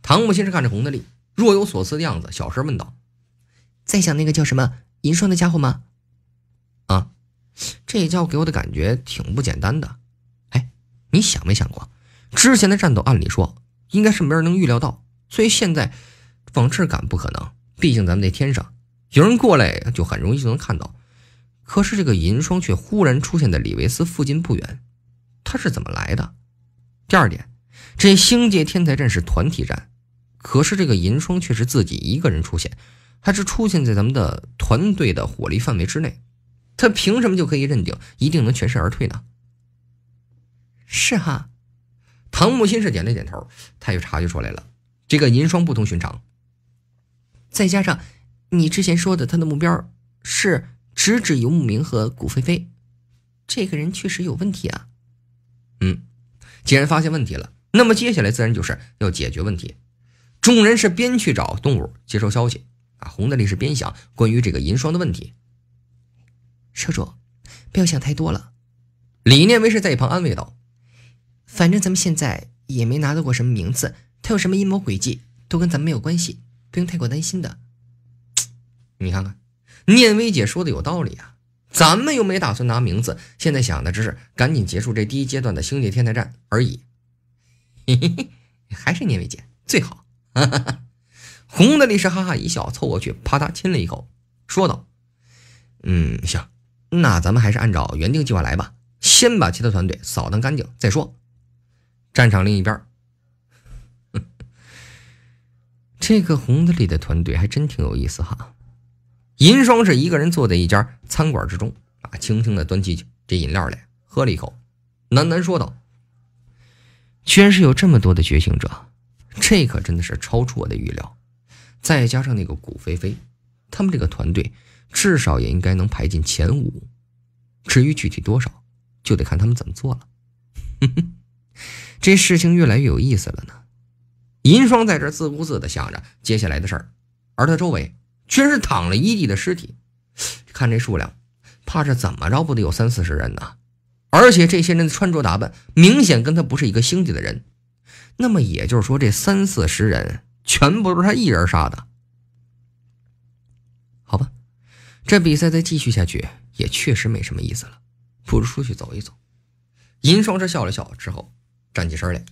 唐木先生看着洪德力若有所思的样子，小声问道。在想那个叫什么银霜的家伙吗？啊，这家伙给我的感觉挺不简单的。哎，你想没想过，之前的战斗按理说应该是没人能预料到，所以现在往这儿赶不可能。毕竟咱们在天上，有人过来就很容易就能看到。可是这个银霜却忽然出现在李维斯附近不远，他是怎么来的？第二点，这星界天才战是团体战，可是这个银霜却是自己一个人出现。还是出现在咱们的团队的火力范围之内，他凭什么就可以认定一定能全身而退呢？是哈，唐木心是点了点头，他又察觉出来了，这个银霜不同寻常。再加上你之前说的，他的目标是直指游牧明和古菲菲，这个人确实有问题啊。嗯，既然发现问题了，那么接下来自然就是要解决问题。众人是边去找动物接收消息。啊！红德力是边想关于这个银霜的问题，少主，不要想太多了。李念威是在一旁安慰道：“反正咱们现在也没拿到过什么名次，他有什么阴谋诡计都跟咱们没有关系，不用太过担心的。”你看看，念威姐说的有道理啊！咱们又没打算拿名字，现在想的只是赶紧结束这第一阶段的星界天才战而已。嘿嘿嘿，还是念威姐最好。哈哈哈。红的律师哈哈一笑，凑过去，啪嗒亲了一口，说道：“嗯，行，那咱们还是按照原定计划来吧，先把其他团队扫荡干净再说。”战场另一边，这个红的里的团队还真挺有意思哈。银霜是一个人坐在一家餐馆之中啊，轻轻的端起这饮料来，喝了一口，喃喃说道：“居然是有这么多的觉醒者，这可真的是超出我的预料。”再加上那个古飞飞，他们这个团队至少也应该能排进前五。至于具体多少，就得看他们怎么做了。哼哼，这事情越来越有意思了呢。银霜在这自顾自的想着接下来的事儿，而他周围全是躺了一地的尸体。看这数量，怕是怎么着不得有三四十人呢？而且这些人的穿着打扮明显跟他不是一个星际的人。那么也就是说，这三四十人。全部都是他一人杀的，好吧，这比赛再继续下去也确实没什么意思了，不如出去走一走。银双是笑了笑之后，站起身来，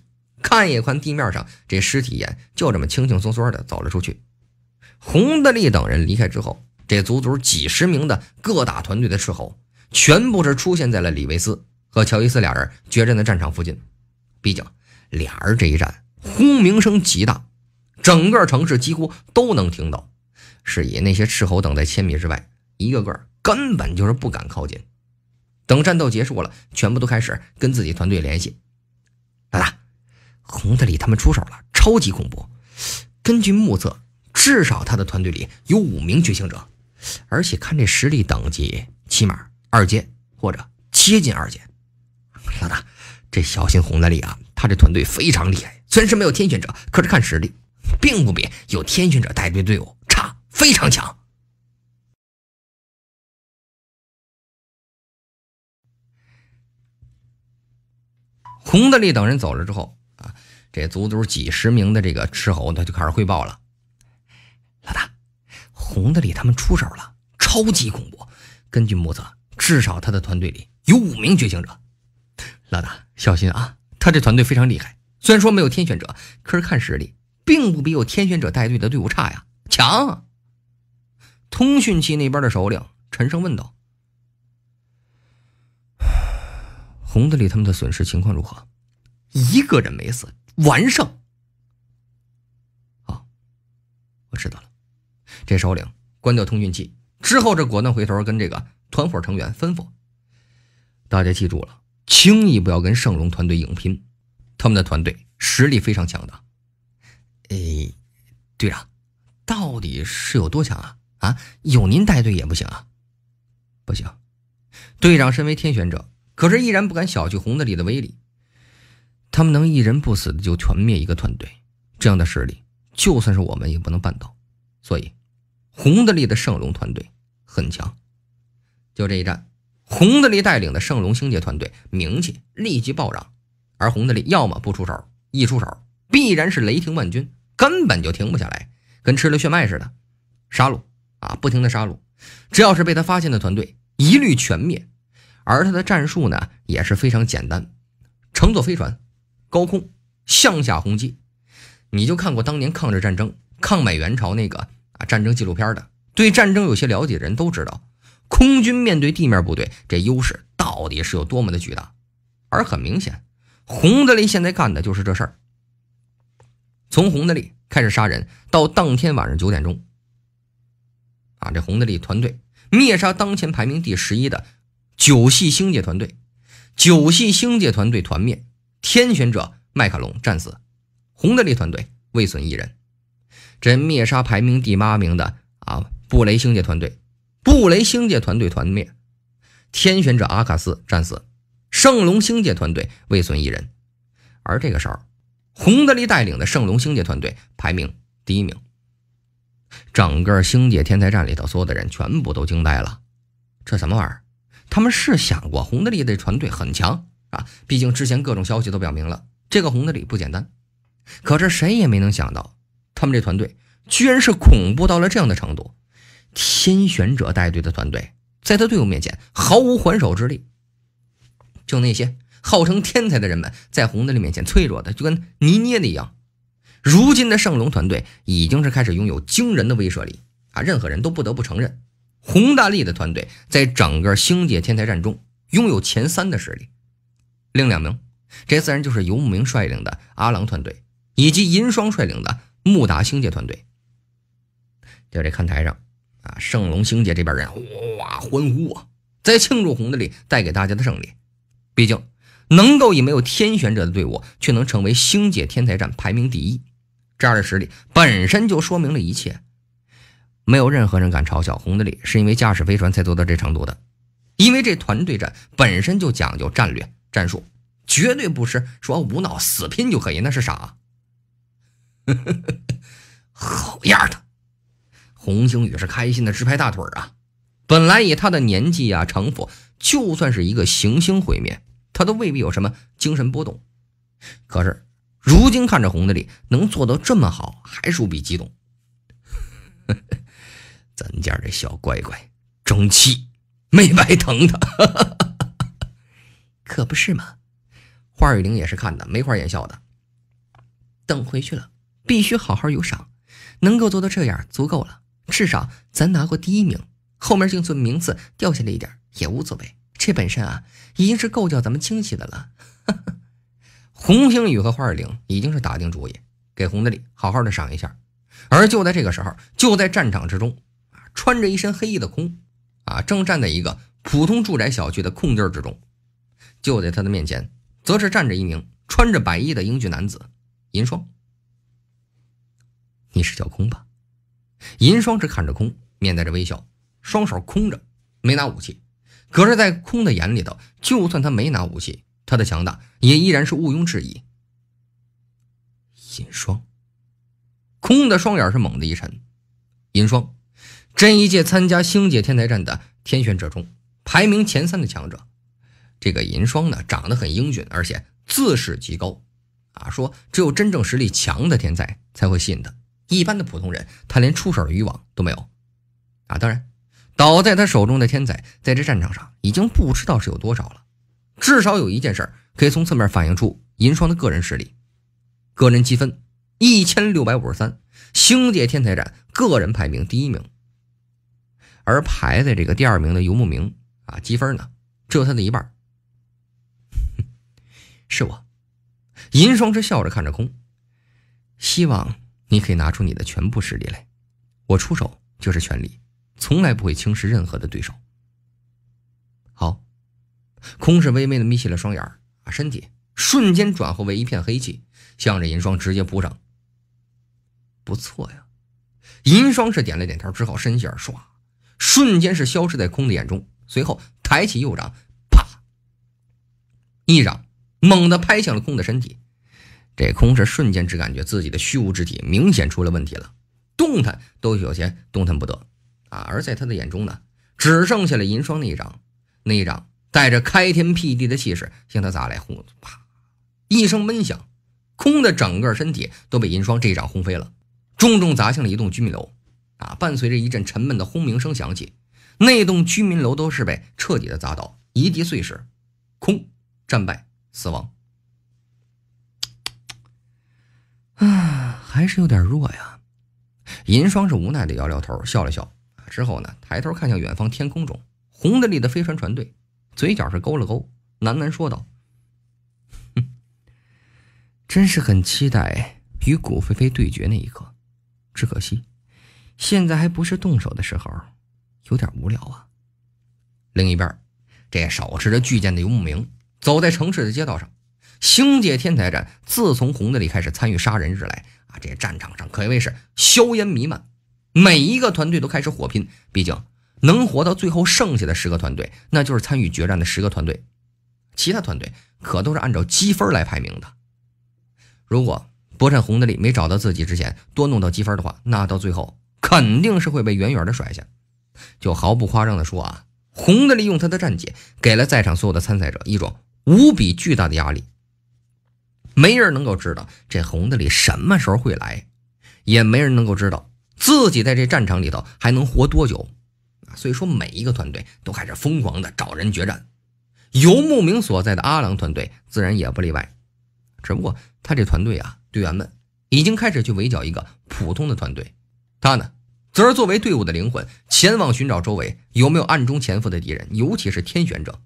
看一看地面上这尸体眼，就这么轻轻松松的走了出去。洪德利等人离开之后，这足足几十名的各大团队的斥候，全部是出现在了李维斯和乔伊斯俩人决战的战场附近。毕竟俩人这一战轰鸣声极大。整个城市几乎都能听到，是以那些斥候等在千米之外，一个个根本就是不敢靠近。等战斗结束了，全部都开始跟自己团队联系。老大，洪大里他们出手了，超级恐怖。根据目测，至少他的团队里有五名觉醒者，而且看这实力等级，起码二阶或者接近二阶。老大，这小心洪大里啊，他这团队非常厉害，虽然是没有天选者，可是看实力。并不比有天选者带队队伍差，非常强。洪大力等人走了之后啊，这足足几十名的这个斥候他就开始汇报了。老大，洪大力他们出手了，超级恐怖！根据目测，至少他的团队里有五名觉醒者。老大，小心啊！他这团队非常厉害，虽然说没有天选者，可是看实力。并不比有天选者带队的队伍差呀，强！通讯器那边的首领沉声问道：“红子里他们的损失情况如何？”一个人没死，完胜。好，我知道了。这首领关掉通讯器之后，这果断回头跟这个团伙成员吩咐：“大家记住了，轻易不要跟圣龙团队硬拼，他们的团队实力非常强大。”队长，到底是有多强啊？啊，有您带队也不行啊，不行。队长身为天选者，可是依然不敢小觑红的力的威力。他们能一人不死的就全灭一个团队，这样的实力，就算是我们也不能办到。所以，红的力的圣龙团队很强。就这一战，红的力带领的圣龙星界团队名气立即暴涨，而红的力要么不出手，一出手必然是雷霆万钧。根本就停不下来，跟吃了血脉似的，杀戮啊，不停的杀戮。只要是被他发现的团队，一律全灭。而他的战术呢，也是非常简单，乘坐飞船，高空向下轰击。你就看过当年抗日战争、抗美援朝那个啊战争纪录片的，对战争有些了解的人都知道，空军面对地面部队，这优势到底是有多么的巨大。而很明显，洪德林现在干的就是这事儿。从红的里开始杀人，到当天晚上九点钟，啊，这红的里团队灭杀当前排名第十一的九系星界团队，九系星界团队团灭天选者麦卡龙战死，红的里团队未损一人。这灭杀排名第八名的啊布雷星界团队，布雷星界团队团灭天选者阿卡斯战死，圣龙星界团队未损一人。而这个时候。洪德利带领的圣龙星界团队排名第一名，整个星界天才战里头，所有的人全部都惊呆了。这什么玩意儿？他们是想过洪德利的团队很强啊，毕竟之前各种消息都表明了这个洪德利不简单。可是谁也没能想到，他们这团队居然是恐怖到了这样的程度。天选者带队的团队，在他队伍面前毫无还手之力，就那些。号称天才的人们，在洪大力面前脆弱的就跟泥捏的一样。如今的圣龙团队已经是开始拥有惊人的威慑力啊！任何人都不得不承认，洪大力的团队在整个星界天才战中拥有前三的实力。另两名，这自然就是游牧明率领的阿郎团队，以及银霜率领的木达星界团队。就这看台上啊，圣龙星界这边人哇欢呼啊，在庆祝洪的里带给大家的胜利。毕竟。能够以没有天选者的队伍，却能成为星界天才战排名第一，这样的实力本身就说明了一切。没有任何人敢嘲笑红的力，是因为驾驶飞船才做到这程度的。因为这团队战本身就讲究战略战术，绝对不是说无脑死拼就可以，那是傻。好样的！洪星宇是开心的直拍大腿啊！本来以他的年纪啊，城府，就算是一个行星毁灭。他都未必有什么精神波动，可是如今看着红的利能做到这么好，还无比激动。咱家这小乖乖，争气，没白疼他，可不是嘛？花雨玲也是看的，眉花眼笑的。等回去了，必须好好有赏。能够做到这样，足够了。至少咱拿过第一名，后面就算名次掉下来一点，也无所谓。这本身啊，已经是够叫咱们惊喜的了。洪 星宇和花二玲已经是打定主意，给洪德礼好好的赏一下。而就在这个时候，就在战场之中穿着一身黑衣的空啊，正站在一个普通住宅小区的空地之中。就在他的面前，则是站着一名穿着白衣的英俊男子，银霜。你是叫空吧？银霜只看着空，面带着微笑，双手空着，没拿武器。可是，在空的眼里头，就算他没拿武器，他的强大也依然是毋庸置疑。银霜，空的双眼是猛地一沉。银霜，这一届参加星界天才战的天选者中，排名前三的强者。这个银霜呢，长得很英俊，而且自视极高啊。说只有真正实力强的天才才会信的，一般的普通人，他连出手的欲望都没有啊。当然。倒在他手中的天才，在这战场上已经不知道是有多少了。至少有一件事可以从侧面反映出银霜的个人实力。个人积分一千六百五十三，星界天才战个人排名第一名。而排在这个第二名的游牧明啊，积分呢只有他的一半。是我，银霜是笑着看着空，希望你可以拿出你的全部实力来，我出手就是全力。从来不会轻视任何的对手。好，空是微微的眯起了双眼，把身体瞬间转化为一片黑气，向着银霜直接扑上。不错呀，银霜是点了点头，之后身形唰，瞬间是消失在空的眼中。随后抬起右掌，啪，一掌猛地拍向了空的身体。这空是瞬间只感觉自己的虚无之体明显出了问题了，动弹都有些动弹不得。啊！而在他的眼中呢，只剩下了银霜那一掌，那一掌带着开天辟地的气势向他砸来，轰啪！一声闷响，空的整个身体都被银霜这一掌轰飞了，重重砸向了一栋居民楼。啊！伴随着一阵沉闷的轰鸣声响起，那栋居民楼都是被彻底的砸倒，一地碎石。空战败死亡。啊，还是有点弱呀。银霜是无奈的摇摇头，笑了笑。之后呢，抬头看向远方天空中红的里的飞船船队，嘴角是勾了勾，喃喃说道：“哼，真是很期待与古飞飞对决那一刻，只可惜现在还不是动手的时候，有点无聊啊。”另一边，这手持着巨剑的游牧民走在城市的街道上。星界天才战自从红的里开始参与杀人日来啊，这战场上可谓是硝烟弥漫。每一个团队都开始火拼，毕竟能活到最后剩下的十个团队，那就是参与决战的十个团队。其他团队可都是按照积分来排名的。如果博战红的利没找到自己之前多弄到积分的话，那到最后肯定是会被远远的甩下。就毫不夸张的说啊，红的利用他的战绩给了在场所有的参赛者一种无比巨大的压力。没人能够知道这红的里什么时候会来，也没人能够知道。自己在这战场里头还能活多久啊？所以说每一个团队都开始疯狂的找人决战。游牧明所在的阿郎团队自然也不例外，只不过他这团队啊，队员们已经开始去围剿一个普通的团队。他呢，则是作为队伍的灵魂，前往寻找周围有没有暗中潜伏的敌人，尤其是天选者。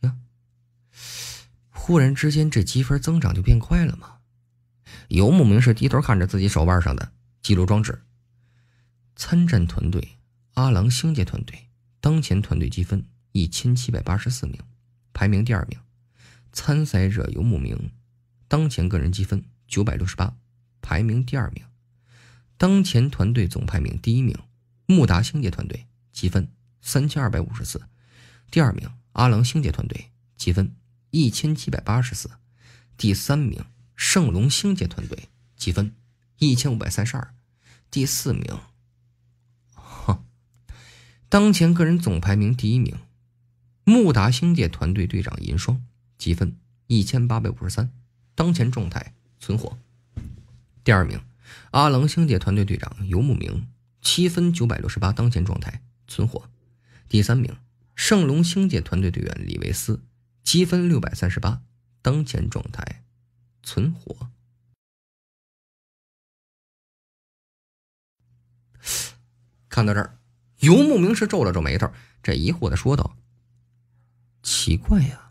那，忽然之间这积分增长就变快了吗？游牧明是低头看着自己手腕上的。记录装置。参战团队：阿郎星界团队，当前团队积分一千七百八十四名，排名第二名。参赛者游牧名，当前个人积分九百六十八，排名第二名。当前团队总排名第一名，穆达星界团队积分三千二百五十四，第二名阿郎星界团队积分一千七百八十四，第三名圣龙星界团队积分。一千五百三十二，第四名。哈，当前个人总排名第一名，穆达星界团队队长银霜，积分一千八百五十三，当前状态存活。第二名，阿狼星界团队队长游牧明，七分九百六十八，当前状态存活。第三名，圣龙星界团队队员李维斯，积分六百三十八，当前状态存活。看到这儿，游牧明是皱了皱眉头，这疑惑的说道：“奇怪呀，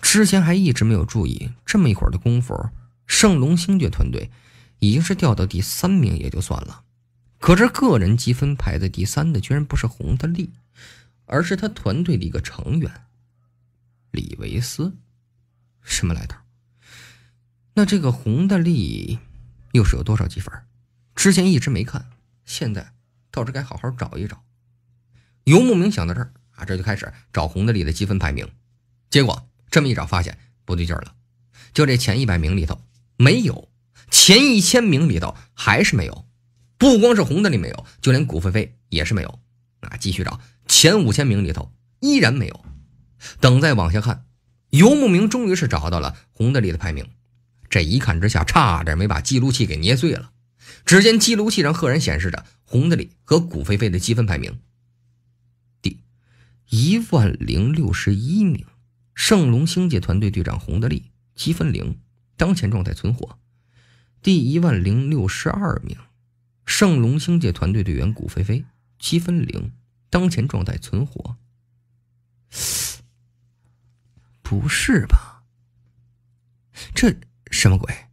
之前还一直没有注意，这么一会儿的功夫，圣龙星爵团队已经是掉到第三名，也就算了。可是个人积分排在第三的，居然不是红的力，而是他团队的一个成员，李维斯，什么来头？那这个红的力，又是有多少积分？之前一直没看，现在。”到是该好好找一找，游牧明想到这儿啊，这就开始找洪德利的积分排名。结果这么一找，发现不对劲儿了。就这前一百名里头没有，前一千名里头还是没有。不光是洪德利没有，就连古飞飞也是没有。啊，继续找，前五千名里头依然没有。等再往下看，游牧明终于是找到了洪德利的排名。这一看之下，差点没把记录器给捏碎了。只见记录器上赫然显示着红的里和古菲菲的积分排名，第一万零六十一名，圣龙星界团队队长红的丽积分零，当前状态存活；第一万零六十二名，圣龙星界团队队员古菲菲积分零，当前状态存活。不是吧？这什么鬼？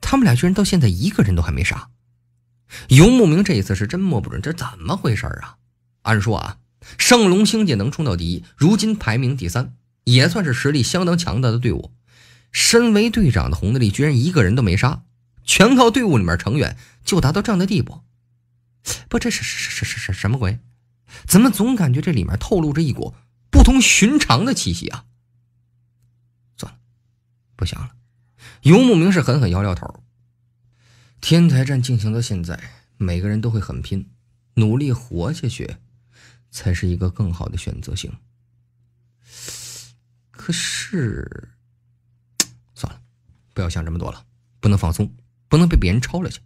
他们俩居然到现在一个人都还没杀！游牧明这一次是真摸不准，这怎么回事啊？按说啊，圣龙星界能冲到第一，如今排名第三，也算是实力相当强大的队伍。身为队长的洪德利居然一个人都没杀，全靠队伍里面成员就达到这样的地步？不，这是是是是是什么鬼？怎么总感觉这里面透露着一股不同寻常的气息啊？算了，不想了。游牧明是狠狠摇摇头。天才战进行到现在，每个人都会很拼，努力活下去，才是一个更好的选择性。可是，算了，不要想这么多了，不能放松，不能被别人超了去。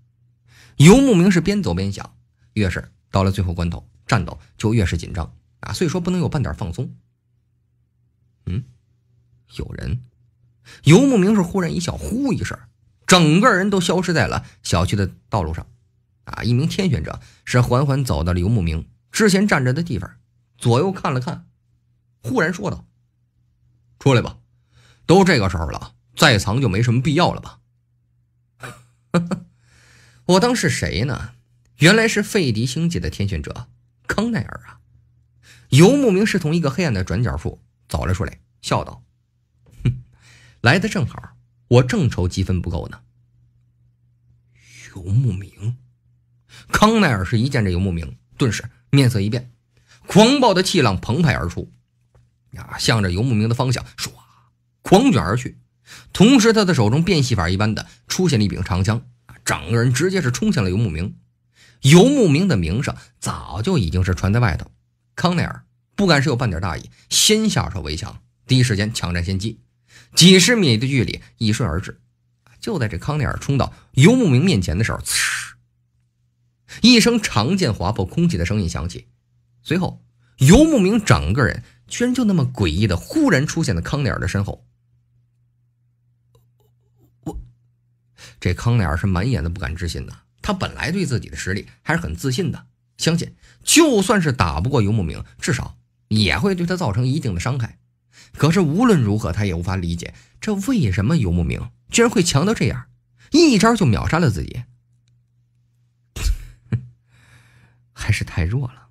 游牧明是边走边想，越是到了最后关头，战斗就越是紧张啊！所以说，不能有半点放松。嗯，有人。游牧明是忽然一笑，呼一声。整个人都消失在了小区的道路上，啊！一名天选者是缓缓走到了游牧民之前站着的地方，左右看了看，忽然说道：“出来吧，都这个时候了，再藏就没什么必要了吧？” 我当是谁呢？原来是费迪星界的天选者康奈尔啊！游牧民是从一个黑暗的转角处走了出来，笑道：“哼，来的正好。”我正愁积分不够呢。游牧明，康奈尔是一见这游牧明，顿时面色一变，狂暴的气浪澎湃而出，啊，向着游牧明的方向唰，狂卷而去。同时，他的手中变戏法一般的出现了一柄长枪，整个人直接是冲向了游牧明。游牧明的名声早就已经是传在外头，康奈尔不敢是有半点大意，先下手为强，第一时间抢占先机。几十米的距离一瞬而至，就在这康奈尔冲到游牧民面前的时候，嗤！一声长剑划破空气的声音响起，随后游牧民整个人居然就那么诡异的忽然出现在康奈尔的身后。我，这康奈尔是满眼的不敢置信呐！他本来对自己的实力还是很自信的，相信就算是打不过游牧民，至少也会对他造成一定的伤害。可是无论如何，他也无法理解，这为什么游牧明居然会强到这样，一招就秒杀了自己，还是太弱了。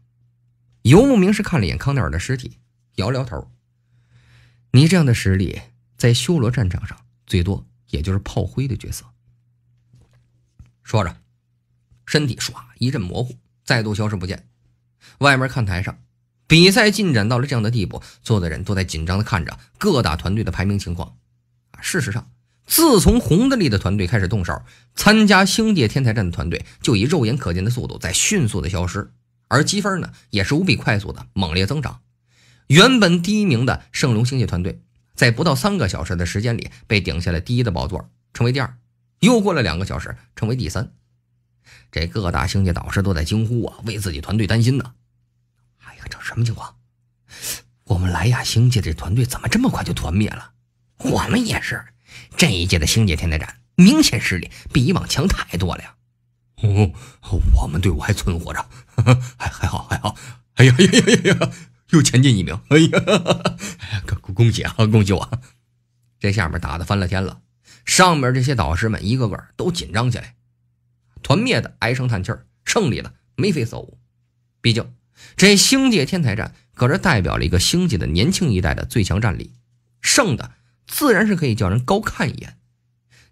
游牧明是看了一眼康奈尔的尸体，摇摇头：“你这样的实力，在修罗战场上，最多也就是炮灰的角色。”说着，身体唰一阵模糊，再度消失不见。外面看台上。比赛进展到了这样的地步，所有的人都在紧张的看着各大团队的排名情况。啊，事实上，自从红的力的团队开始动手，参加星界天才战的团队就以肉眼可见的速度在迅速的消失，而积分呢，也是无比快速的猛烈增长。原本第一名的圣龙星界团队，在不到三个小时的时间里被顶下了第一的宝座，成为第二。又过了两个小时，成为第三。这各大星界导师都在惊呼啊，为自己团队担心呢。这什么情况？我们莱雅星界的团队怎么这么快就团灭了？我们也是，这一届的星界天才展明显实力比以往强太多了呀！哦，我们队伍还存活着，还还好还好！哎呀呀呀呀呀！又前进一名！哎呀！恭恭喜啊恭喜我！这下面打的翻了天了，上面这些导师们一个个都紧张起来，团灭的唉声叹气儿，胜利的眉飞色舞。毕竟。这星界天才战可是代表了一个星界的年轻一代的最强战力，胜的自然是可以叫人高看一眼。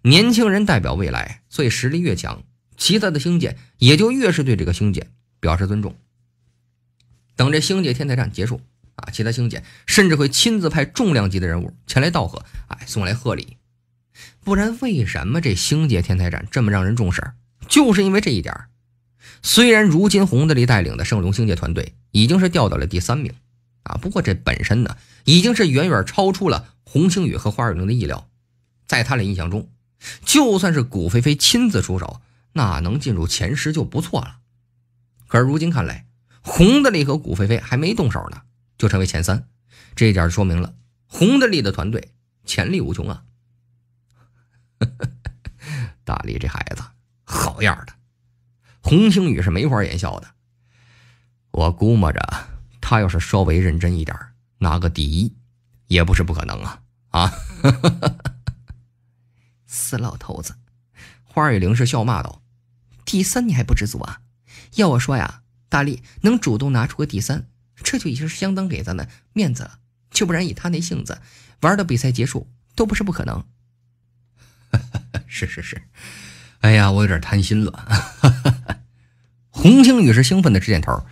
年轻人代表未来，所以实力越强，其他的星界也就越是对这个星界表示尊重。等这星界天才战结束啊，其他星界甚至会亲自派重量级的人物前来道贺，哎，送来贺礼。不然为什么这星界天才战这么让人重视？就是因为这一点儿。虽然如今洪德力带领的圣龙星界团队已经是掉到了第三名，啊，不过这本身呢，已经是远远超出了洪星宇和花雨玲的意料。在他俩印象中，就算是古飞飞亲自出手，那能进入前十就不错了。可是如今看来，洪德力和古飞飞还没动手呢，就成为前三，这一点说明了洪德力的团队潜力无穷啊！大力这孩子，好样的！洪兴宇是没花言笑的，我估摸着他要是稍微认真一点拿个第一也不是不可能啊！啊，死老头子！花雨玲是笑骂道：“第三你还不知足啊？要我说呀，大力能主动拿出个第三，这就已经是相当给咱们面子了。就不然以他那性子，玩到比赛结束都不是不可能。”是是是。哎呀，我有点贪心了。洪兴宇是兴奋的直点头。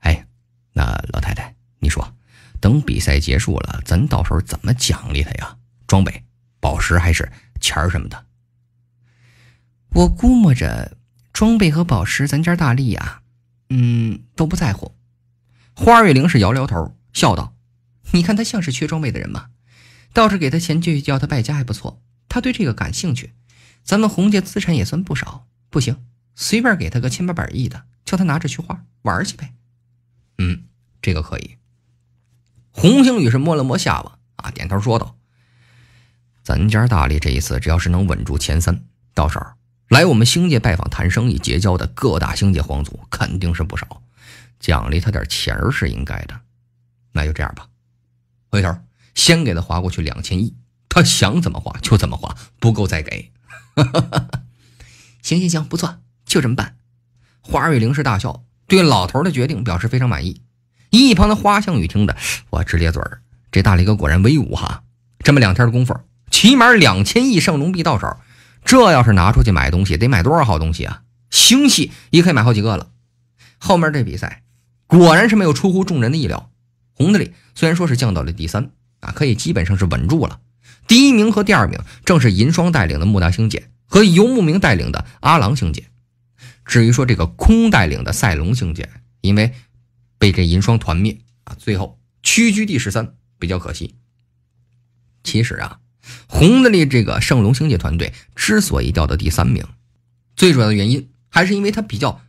哎，那老太太，你说，等比赛结束了，咱到时候怎么奖励他呀？装备、宝石还是钱儿什么的？我估摸着，装备和宝石，咱家大力呀，嗯，都不在乎。花月玲是摇摇头，笑道：“你看他像是缺装备的人吗？倒是给他钱去叫他败家还不错，他对这个感兴趣。”咱们洪家资产也算不少，不行，随便给他个千八百亿的，叫他拿着去花玩去呗。嗯，这个可以。洪星宇是摸了摸下巴，啊，点头说道：“咱家大力这一次，只要是能稳住前三，到时候来我们星界拜访谈生意、结交的各大星界皇族肯定是不少，奖励他点钱是应该的。那就这样吧，回头先给他划过去两千亿，他想怎么花就怎么花，不够再给。”哈 哈，行行行，不错，就这么办。花蕊临是大笑，对老头的决定表示非常满意。一旁的花向宇听着，我直咧嘴儿。这大力哥果然威武哈！这么两天的功夫，起码两千亿圣龙币到手，这要是拿出去买东西，得买多少好东西啊？星系也可以买好几个了。后面这比赛，果然是没有出乎众人的意料。红的里虽然说是降到了第三啊，可以基本上是稳住了。第一名和第二名正是银霜带领的木大星姐和游牧明带领的阿郎星姐，至于说这个空带领的赛龙星姐，因为被这银霜团灭啊，最后屈居第十三，比较可惜。其实啊，红的力这个圣龙星界团队之所以掉到第三名，最主要的原因还是因为他比较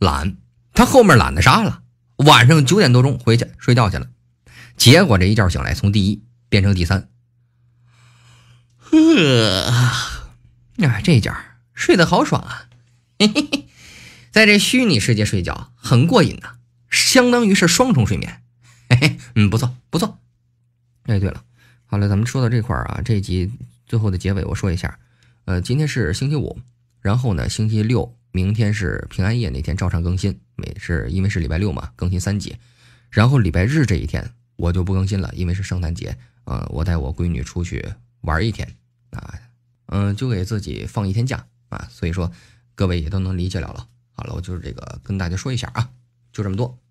懒，他后面懒得杀了，晚上九点多钟回去睡觉去了，结果这一觉醒来，从第一变成第三。呃，那这一觉睡得好爽啊！嘿嘿嘿，在这虚拟世界睡觉很过瘾呐，相当于是双重睡眠。嘿嘿，嗯，不错不错。哎，对了，好了，咱们说到这块儿啊，这集最后的结尾我说一下。呃，今天是星期五，然后呢，星期六明天是平安夜那天，照常更新。每是因为是礼拜六嘛，更新三集。然后礼拜日这一天我就不更新了，因为是圣诞节啊，我带我闺女出去玩一天。啊，嗯，就给自己放一天假啊，所以说，各位也都能理解了了。好了，我就是这个跟大家说一下啊，就这么多。